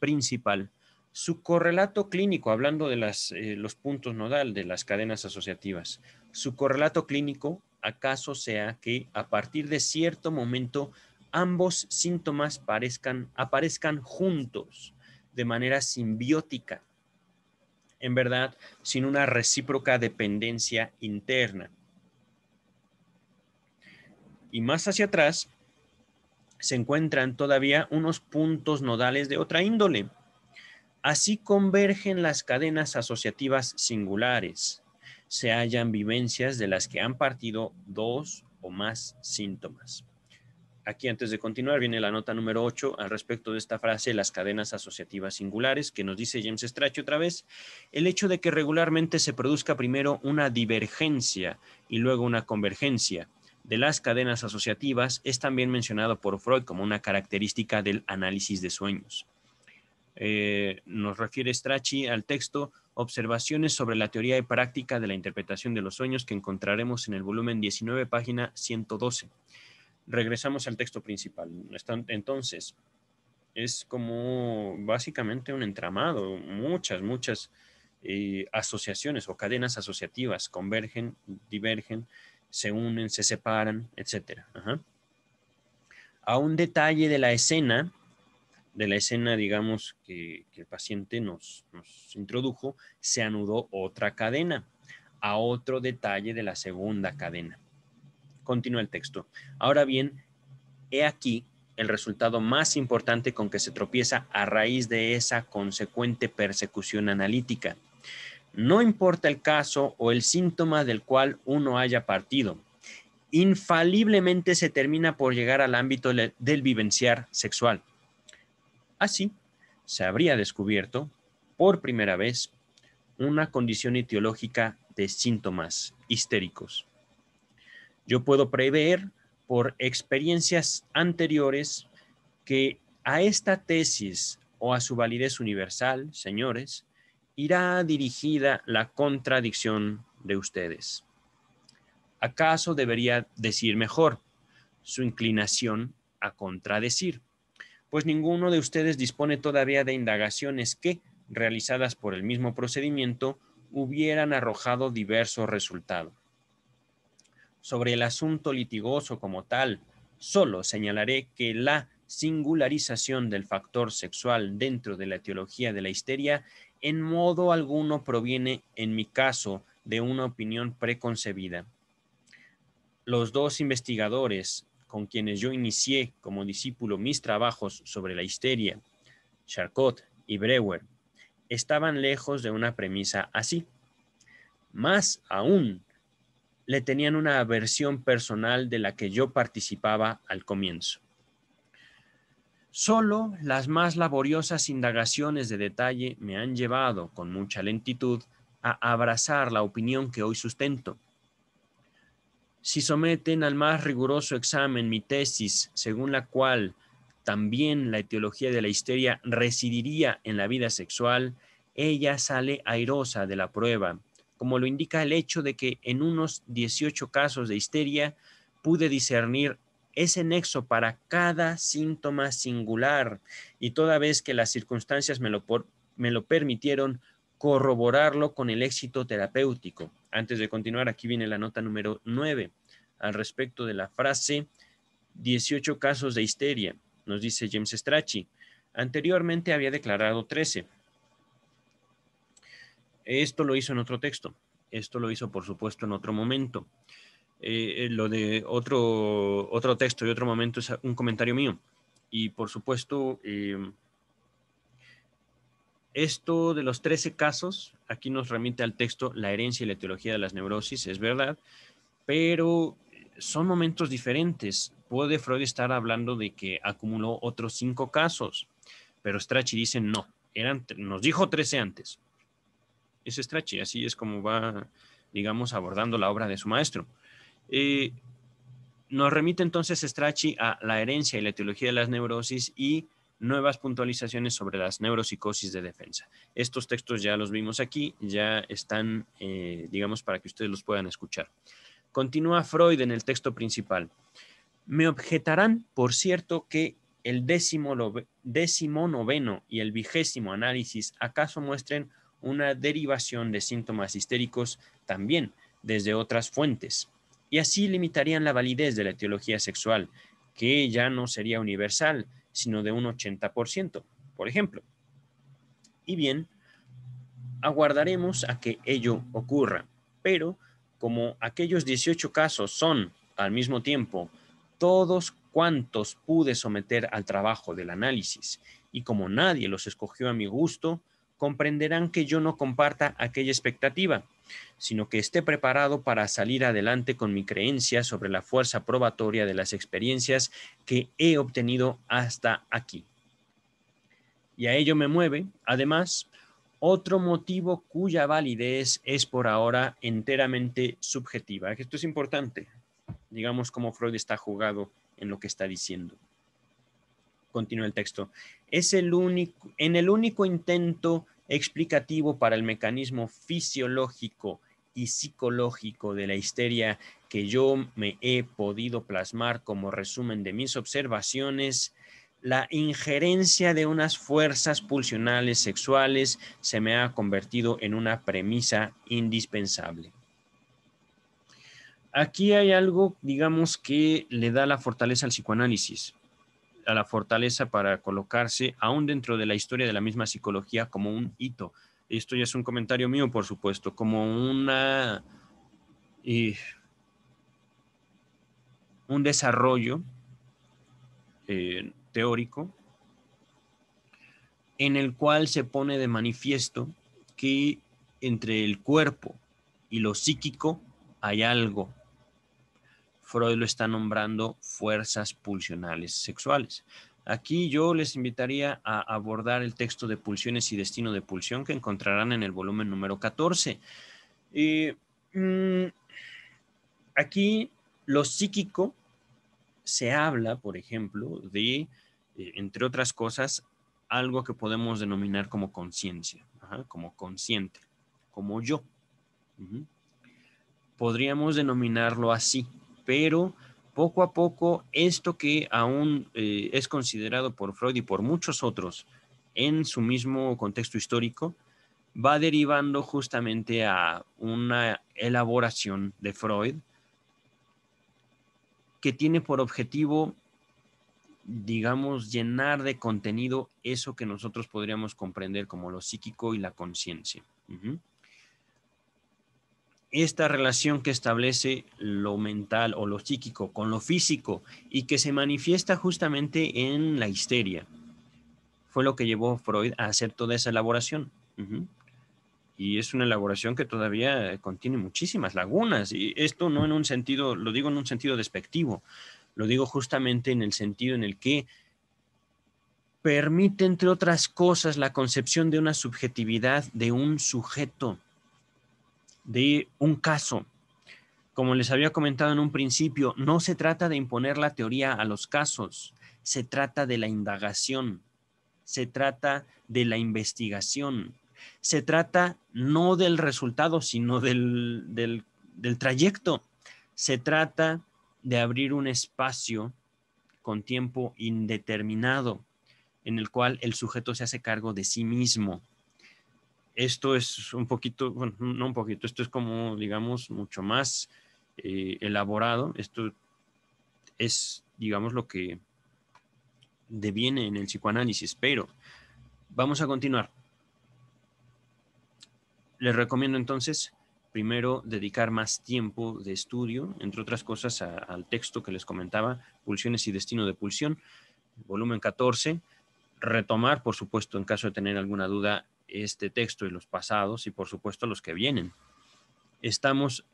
principal. Su correlato clínico, hablando de eh, los puntos nodal de las cadenas asociativas, su correlato clínico acaso sea que a partir de cierto momento ambos síntomas aparezcan juntos de manera simbiótica, en verdad, sin una recíproca dependencia interna. Y más hacia atrás, se encuentran todavía unos puntos nodales de otra índole. Así convergen las cadenas asociativas singulares. Se hallan vivencias de las que han partido dos o más síntomas. Aquí antes de continuar viene la nota número 8 al respecto de esta frase, las cadenas asociativas singulares, que nos dice James Strache otra vez, el hecho de que regularmente se produzca primero una divergencia y luego una convergencia de las cadenas asociativas es también mencionado por Freud como una característica del análisis de sueños. Eh, nos refiere Strachi al texto Observaciones sobre la teoría y práctica de la interpretación de los sueños que encontraremos en el volumen 19, página 112. Regresamos al texto principal. Entonces, es como básicamente un entramado, muchas, muchas eh, asociaciones o cadenas asociativas convergen, divergen se unen, se separan, etc. A un detalle de la escena, de la escena, digamos, que, el paciente nos, nos introdujo, se anudó otra cadena a otro detalle de la segunda cadena. Continúa el texto. Ahora bien, he aquí el resultado más importante con que se tropieza a raíz de esa consecuente persecución analítica no importa el caso o el síntoma del cual uno haya partido. Infaliblemente se termina por llegar al ámbito del vivenciar sexual. Así, se habría descubierto por primera vez una condición etiológica de síntomas histéricos. Yo puedo prever por experiencias anteriores que a esta tesis o a su validez universal, señores, irá dirigida la contradicción de ustedes. ¿Acaso debería decir mejor su inclinación a contradecir? Pues ninguno de ustedes dispone todavía de indagaciones que, realizadas por el mismo procedimiento, hubieran arrojado diverso resultado. Sobre el asunto litigoso como tal, solo señalaré que la singularización del factor sexual dentro de la teología de la histeria en modo alguno proviene, en mi caso, de una opinión preconcebida. Los dos investigadores con quienes yo inicié como discípulo mis trabajos sobre la histeria, Charcot y Breuer, estaban lejos de una premisa así. Más aún, le tenían una aversión personal de la que yo participaba al comienzo. Sólo las más laboriosas indagaciones de detalle me han llevado con mucha lentitud a abrazar la opinión que hoy sustento. Si someten al más riguroso examen mi tesis, según la cual también la etiología de la histeria residiría en la vida sexual, ella sale airosa de la prueba, como lo indica el hecho de que en unos 18 casos de histeria pude discernir ese nexo para cada síntoma singular y toda vez que las circunstancias me lo, me lo permitieron, corroborarlo con el éxito terapéutico. Antes de continuar, aquí viene la nota número 9 al respecto de la frase 18 casos de histeria, nos dice James Strachey. Anteriormente había declarado 13. Esto lo hizo en otro texto. Esto lo hizo, por supuesto, en otro momento. Eh, lo de otro, otro texto y otro momento es un comentario mío. Y por supuesto, em, esto de los 13 casos, aquí nos remite al texto La herencia y la etiología de las neurosis, es verdad, pero son momentos diferentes. Puede Freud estar hablando de que acumuló otros cinco casos, pero Strachi dice no, eran, nos dijo 13 antes. Es Strachi, así es como va, digamos, abordando la obra de su maestro. Eh, nos remite entonces Strachi a la herencia y la etiología de las neurosis y nuevas puntualizaciones sobre las neuropsicosis de defensa. Estos textos ya los vimos aquí, ya están, eh, digamos, para que ustedes los puedan escuchar. Continúa Freud en el texto principal. Me objetarán, por cierto, que el décimo, décimo noveno y el vigésimo análisis acaso muestren una derivación de síntomas histéricos también desde otras fuentes y así limitarían la validez de la etiología sexual, que ya no sería universal, sino de un 80%, por ejemplo. Y bien, aguardaremos a que ello ocurra, pero como aquellos 18 casos son, al mismo tiempo, todos cuantos pude someter al trabajo del análisis, y como nadie los escogió a mi gusto, comprenderán que yo no comparta aquella expectativa, sino que esté preparado para salir adelante con mi creencia sobre la fuerza probatoria de las experiencias que he obtenido hasta aquí. Y a ello me mueve, además, otro motivo cuya validez es por ahora enteramente subjetiva. Esto es importante, digamos, como Freud está jugado en lo que está diciendo continúa el texto, es el único, en el único intento explicativo para el mecanismo fisiológico y psicológico de la histeria que yo me he podido plasmar como resumen de mis observaciones, la injerencia de unas fuerzas pulsionales sexuales se me ha convertido en una premisa indispensable. Aquí hay algo, digamos, que le da la fortaleza al psicoanálisis a la fortaleza para colocarse aún dentro de la historia de la misma psicología como un hito. Esto ya es un comentario mío, por supuesto, como una... un desarrollo eh, teórico en el cual se pone de manifiesto que entre el cuerpo y lo psíquico hay algo Freud lo está nombrando fuerzas pulsionales sexuales. Aquí yo les invitaría a abordar el texto de Pulsiones y Destino de Pulsión que encontrarán en el volumen número 14. Y mm, aquí lo psíquico se habla, por ejemplo, de, eh, entre otras cosas, algo que podemos denominar como conciencia, como consciente, como yo. Podríamos denominarlo así, pero poco a poco esto que aún eh, es considerado por Freud y por muchos otros en su mismo contexto histórico, va derivando justamente a una elaboración de Freud que tiene por objetivo, digamos, llenar de contenido eso que nosotros podríamos comprender como lo psíquico y la conciencia esta relación que establece lo mental o lo psíquico con lo físico y que se manifiesta justamente en la histeria. Fue lo que llevó Freud a hacer toda esa elaboración. Y es una elaboración que todavía contiene muchísimas lagunas. Y esto no en un sentido, lo digo en un sentido despectivo, lo digo justamente en el sentido en el que permite, entre otras cosas, la concepción de una subjetividad de un sujeto de un caso. Como les había comentado en un principio, no se trata de imponer la teoría a los casos, se trata de la indagación, se trata de la investigación, se trata no del resultado, sino del, del, del trayecto, se trata de abrir un espacio con tiempo indeterminado en el cual el sujeto se hace cargo de sí mismo, esto es un poquito, bueno, no un poquito, esto es como, digamos, mucho más eh, elaborado. Esto es, digamos, lo que deviene en el psicoanálisis, pero vamos a continuar. Les recomiendo entonces, primero, dedicar más tiempo de estudio, entre otras cosas, al texto que les comentaba, Pulsiones y Destino de Pulsión, volumen 14. Retomar, por supuesto, en caso de tener alguna duda, este texto y los pasados y por supuesto los que vienen. Estamos,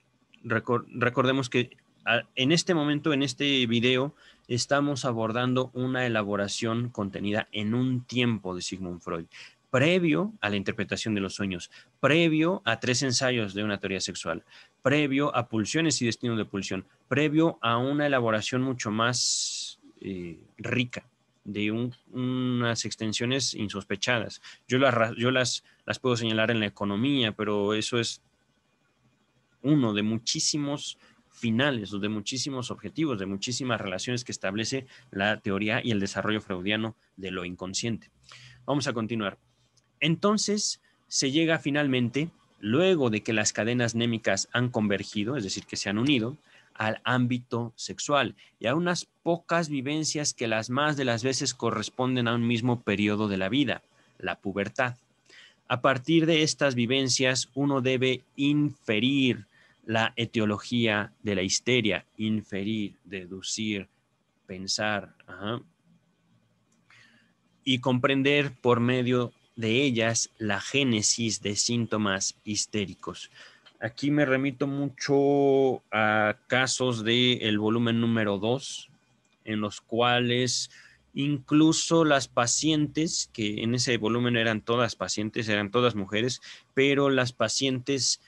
recordemos que ah, en este momento, en este video, estamos abordando una elaboración contenida en un tiempo de Sigmund Freud, previo a la interpretación de los sueños, previo a tres ensayos de una teoría sexual, previo a pulsiones y destino de pulsión, previo a una elaboración mucho más eh, rica de unas extensiones insospechadas. Yo, las, las puedo señalar en la economía, pero eso es uno de muchísimos finales de muchísimos objetivos, de muchísimas relaciones que establece la teoría y el desarrollo freudiano de lo inconsciente. Vamos a continuar. Entonces se llega finalmente, luego de que las cadenas némicas han convergido, es decir, que se han unido, al ámbito sexual y a unas pocas vivencias que las más de las veces corresponden a un mismo periodo de la vida, la pubertad. A partir de estas vivencias uno debe inferir la etiología de la histeria, inferir, deducir, pensar y comprender por medio de ellas la génesis de síntomas histéricos. Aquí me remito mucho a casos del el volumen número 2, en los cuales incluso las pacientes, que en ese volumen eran todas pacientes, eran todas mujeres, pero las pacientes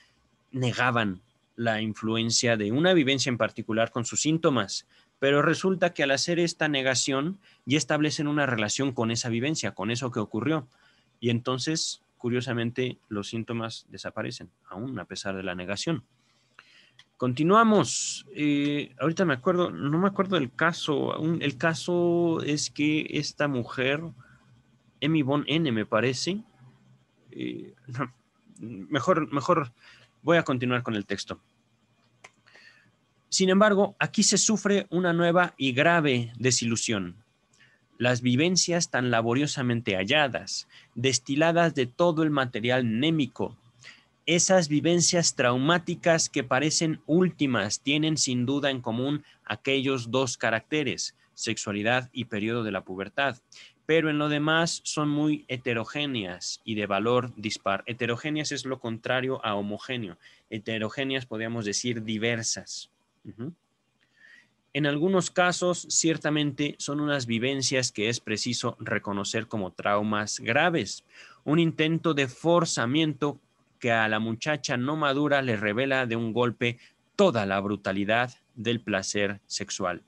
negaban la influencia de una vivencia en particular con sus síntomas, pero resulta que al hacer esta negación ya establecen una relación con esa vivencia, con eso que ocurrió. Y entonces curiosamente los síntomas desaparecen, aún a pesar de la negación. Continuamos. Eh, ahorita me acuerdo, no me acuerdo del caso. el caso es que esta mujer, Emi Bon N, me parece. Eh, mejor, mejor voy a continuar con el texto. Sin embargo, aquí se sufre una nueva y grave desilusión las vivencias tan laboriosamente halladas, destiladas de todo el material némico. Esas vivencias traumáticas que parecen últimas tienen sin duda en común aquellos dos caracteres, sexualidad y periodo de la pubertad, pero en lo demás son muy heterogéneas y de valor dispar. Heterogéneas es lo contrario a homogéneo. Heterogéneas podríamos decir diversas. En algunos casos, ciertamente son unas vivencias que es preciso reconocer como traumas graves, un intento de forzamiento que a la muchacha no madura le revela de un golpe toda la brutalidad del placer sexual.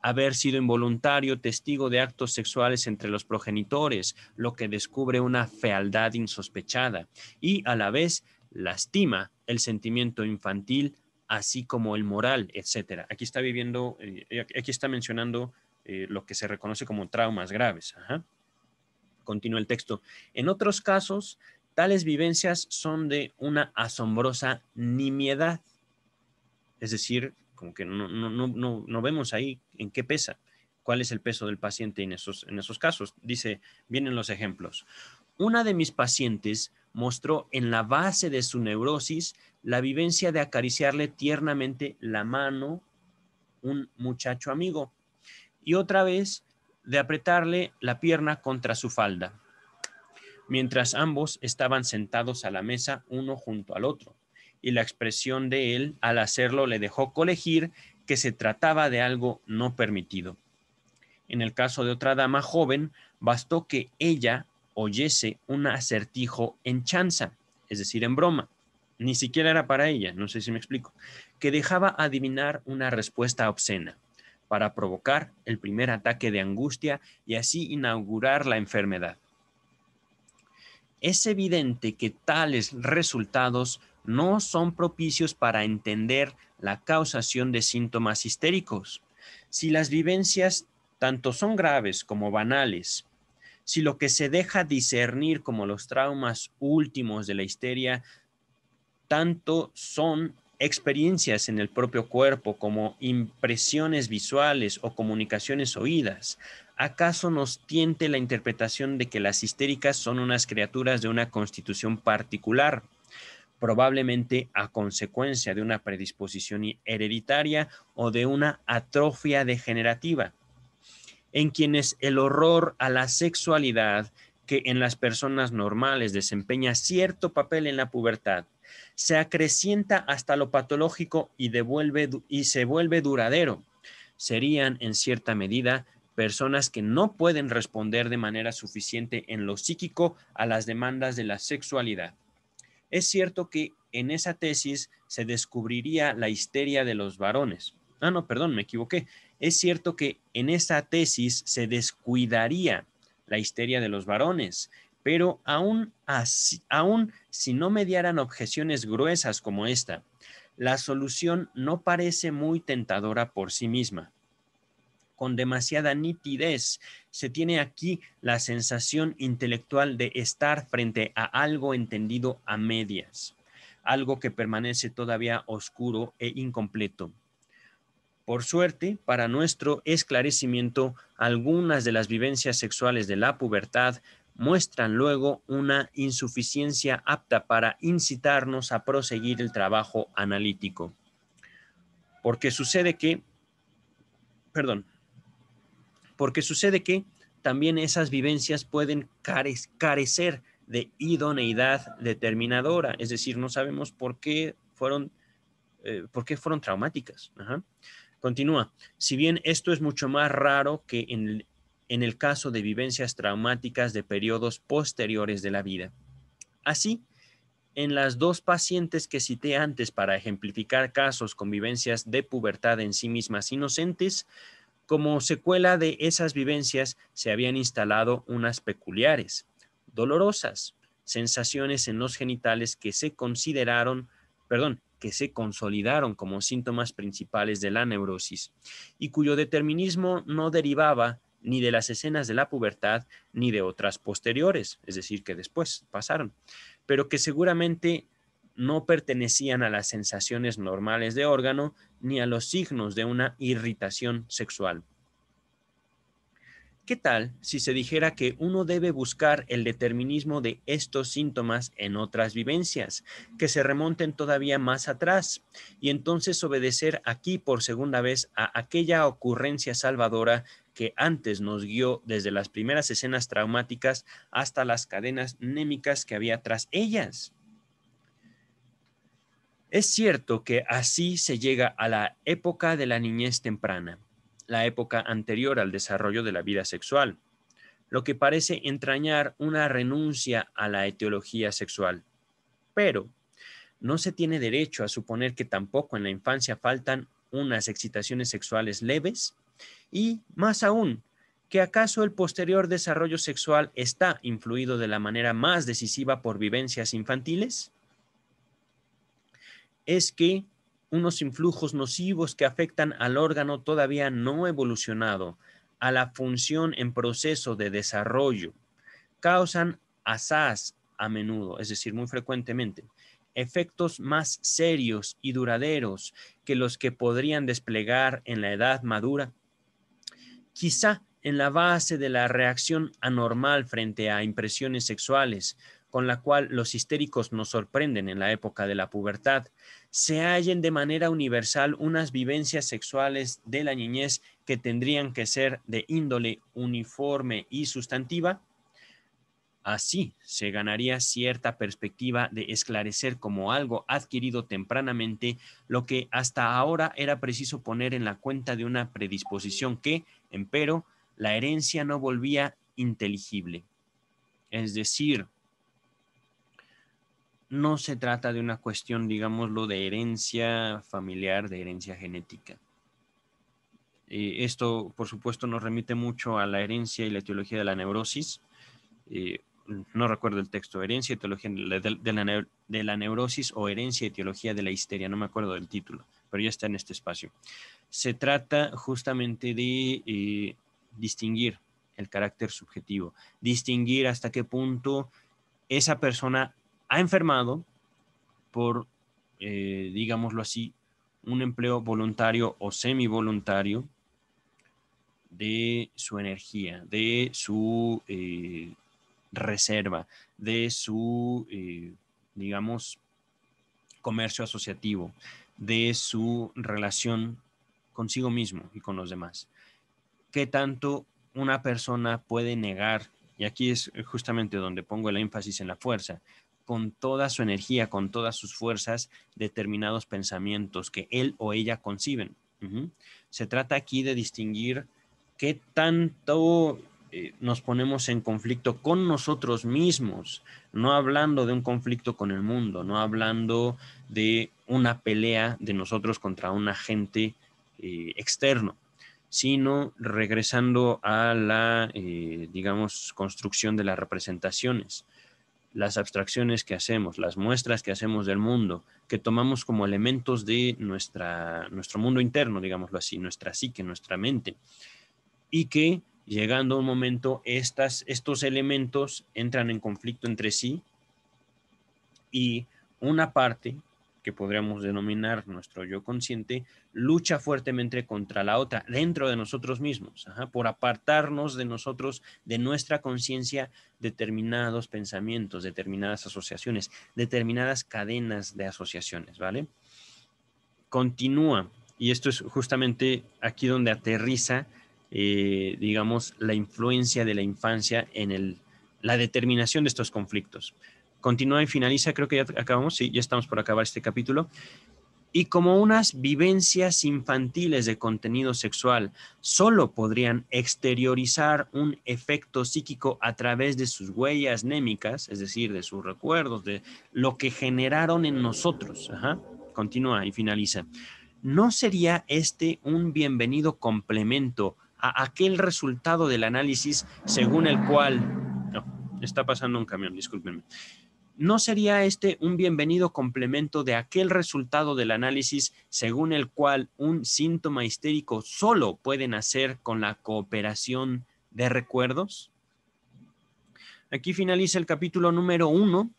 Haber sido involuntario testigo de actos sexuales entre los progenitores, lo que descubre una fealdad insospechada y a la vez lastima el sentimiento infantil así como el moral, etcétera. Aquí está viviendo, eh, eh, aquí está mencionando eh, lo que se reconoce como traumas graves. Continúa el texto. En otros casos, tales vivencias son de una asombrosa nimiedad. Es decir, como que no, no, no, no vemos ahí en qué pesa, cuál es el peso del paciente en esos, en esos casos. Dice, vienen los ejemplos. Una de mis pacientes mostró en la base de su neurosis la vivencia de acariciarle tiernamente la mano un muchacho amigo y otra vez de apretarle la pierna contra su falda, mientras ambos estaban sentados a la mesa uno junto al otro, y la expresión de él al hacerlo le dejó colegir que se trataba de algo no permitido. En el caso de otra dama joven, bastó que ella oyese un acertijo en chanza, es decir, en broma. Ni siquiera era para ella, no sé si me explico, que dejaba adivinar una respuesta obscena para provocar el primer ataque de angustia y así inaugurar la enfermedad. Es evidente que tales resultados no son propicios para entender la causación de síntomas histéricos. Si las vivencias tanto son graves como banales, si lo que se deja discernir como los traumas últimos de la histeria, tanto son experiencias en el propio cuerpo como impresiones visuales o comunicaciones oídas. ¿Acaso nos tiente la interpretación de que las histéricas son unas criaturas de una constitución particular, probablemente a consecuencia de una predisposición hereditaria o de una atrofia degenerativa? en quienes el horror a la sexualidad que en las personas normales desempeña cierto papel en la pubertad, se acrecienta hasta lo patológico y, devuelve, y se vuelve duradero. Serían, en cierta medida, personas que no pueden responder de manera suficiente en lo psíquico a las demandas de la sexualidad. Es cierto que en esa tesis se descubriría la histeria de los varones. Ah, no, perdón, me equivoqué. Es cierto que en esta tesis se descuidaría la histeria de los varones, pero aún, aún si no mediaran objeciones gruesas como esta, la solución no parece muy tentadora por sí misma. Con demasiada nitidez se tiene aquí la sensación intelectual de estar frente a algo entendido a medias, algo que permanece todavía oscuro e incompleto. Por suerte, para nuestro esclarecimiento, algunas de las vivencias sexuales de la pubertad muestran luego una insuficiencia apta para incitarnos a proseguir el trabajo analítico. Porque sucede que, perdón, porque sucede que también esas vivencias pueden carecer de idoneidad determinadora, es decir, no sabemos por qué fueron, eh, por qué fueron traumáticas. Continúa. Si bien esto es mucho más raro que en el, caso de vivencias traumáticas de periodos posteriores de la vida. Así, en las dos pacientes que cité antes para ejemplificar casos con vivencias de pubertad en sí mismas inocentes, como secuela de esas vivencias se habían instalado unas peculiares, dolorosas, sensaciones en los genitales que se consideraron, perdón, que se consolidaron como síntomas principales de la neurosis y cuyo determinismo no derivaba ni de las escenas de la pubertad ni de otras posteriores, es decir, que después pasaron, pero que seguramente no pertenecían a las sensaciones normales de órgano ni a los signos de una irritación sexual. ¿Qué tal si se dijera que uno debe buscar el determinismo de estos síntomas en otras vivencias, que se remonten todavía más atrás, y entonces obedecer aquí por segunda vez a aquella ocurrencia salvadora que antes nos guió desde las primeras escenas traumáticas hasta las cadenas némicas que había tras ellas? Es cierto que así se llega a la época de la niñez temprana la época anterior al desarrollo de la vida sexual, lo que parece entrañar una renuncia a la etiología sexual. Pero no se tiene derecho a suponer que tampoco en la infancia faltan unas excitaciones sexuales leves y, más aún, que acaso el posterior desarrollo sexual está influido de la manera más decisiva por vivencias infantiles? Es que unos influjos nocivos que afectan al órgano todavía no evolucionado, a la función en proceso de desarrollo. Causan asaz a menudo, es decir, muy frecuentemente, efectos más serios y duraderos que los que podrían desplegar en la edad madura. Quizá en la base de la reacción anormal frente a impresiones sexuales, con la cual los histéricos nos sorprenden en la época de la pubertad, se hallen de manera universal unas vivencias sexuales de la niñez que tendrían que ser de índole uniforme y sustantiva? Así se ganaría cierta perspectiva de esclarecer como algo adquirido tempranamente lo que hasta ahora era preciso poner en la cuenta de una predisposición que, empero, la herencia no volvía inteligible. Es decir, no se trata de una cuestión, digámoslo, de herencia familiar, de herencia genética. Eh, esto, por supuesto, nos remite mucho a la herencia y la etiología de la neurosis. Eh, no recuerdo el texto, herencia y teología de, la, neurosis o herencia y etiología de la histeria, no me acuerdo del título, pero ya está en este espacio. Se trata justamente de eh, distinguir el carácter subjetivo, distinguir hasta qué punto esa persona ha enfermado por, eh, digámoslo así, un empleo voluntario o semivoluntario de su energía, de su eh, reserva, de su, eh, digamos, comercio asociativo, de su relación consigo mismo y con los demás. ¿Qué tanto una persona puede negar? Y aquí es justamente donde pongo el énfasis en la fuerza con toda su energía, con todas sus fuerzas, determinados pensamientos que él o ella conciben. Se trata aquí de distinguir qué tanto eh, nos ponemos en conflicto con nosotros mismos, no hablando de un conflicto con el mundo, no hablando de una pelea de nosotros contra un agente eh, externo, sino regresando a la, eh, digamos, construcción de las representaciones las abstracciones que hacemos, las muestras que hacemos del mundo, que tomamos como elementos de nuestra, nuestro mundo interno, digámoslo así, nuestra psique, nuestra mente, y que llegando un momento estas, estos elementos entran en conflicto entre sí y una parte que podríamos denominar nuestro yo consciente, lucha fuertemente contra la otra, dentro de nosotros mismos, por apartarnos de nosotros, de nuestra conciencia, determinados pensamientos, determinadas asociaciones, determinadas cadenas de asociaciones, ¿vale? Continúa, y esto es justamente aquí donde aterriza, eh, digamos, la influencia de la infancia en la determinación de estos conflictos continúa y finaliza, creo que ya acabamos, sí, ya estamos por acabar este capítulo, y como unas vivencias infantiles de contenido sexual solo podrían exteriorizar un efecto psíquico a través de sus huellas némicas, es decir, de sus recuerdos, de lo que generaron en nosotros. Continúa y finaliza. ¿No sería este un bienvenido complemento a aquel resultado del análisis según el cual... No, está pasando un camión, discúlpenme ¿no sería este un bienvenido complemento de aquel resultado del análisis según el cual un síntoma histérico solo puede nacer con la cooperación de recuerdos? Aquí finaliza el capítulo número uno.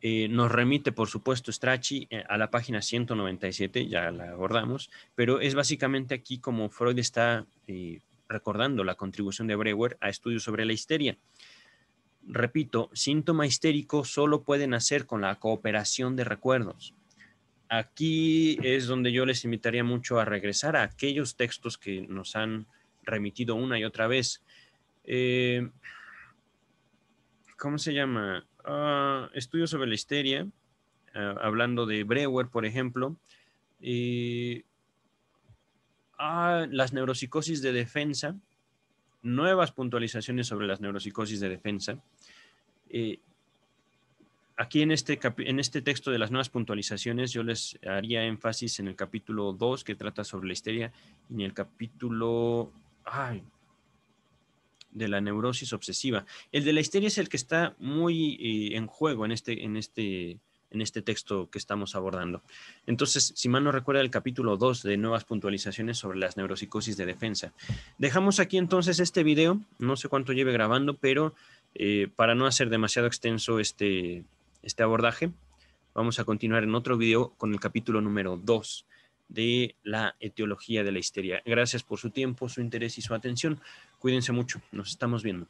Eh, nos remite, por supuesto, Strachi eh, a la página 197, ya la abordamos, pero es básicamente aquí como Freud está eh, recordando la contribución de Brewer a estudios sobre la histeria. Repito, síntoma histérico solo puede nacer con la cooperación de recuerdos. Aquí es donde yo les invitaría mucho a regresar a aquellos textos que nos han remitido una y otra vez. Eh, ¿Cómo se llama? Ah, estudios sobre la histeria, ah, hablando de Brewer, por ejemplo. Eh, ah, las neuropsicosis de defensa, nuevas puntualizaciones sobre las neuropsicosis de defensa. Eh, aquí en este, en este texto de las nuevas puntualizaciones yo les haría énfasis en el capítulo 2 que trata sobre la histeria y en el capítulo de la neurosis obsesiva. El de la histeria es el que está muy eh, en juego en este, en este en este texto que estamos abordando. Entonces, si mal no recuerda el capítulo 2 de nuevas puntualizaciones sobre las neuropsicosis de defensa. Dejamos aquí entonces este video, no sé cuánto lleve grabando, pero eh, para no hacer demasiado extenso este, este abordaje, vamos a continuar en otro video con el capítulo número 2 de la etiología de la histeria. Gracias por su tiempo, su interés y su atención. Cuídense mucho. Nos estamos viendo.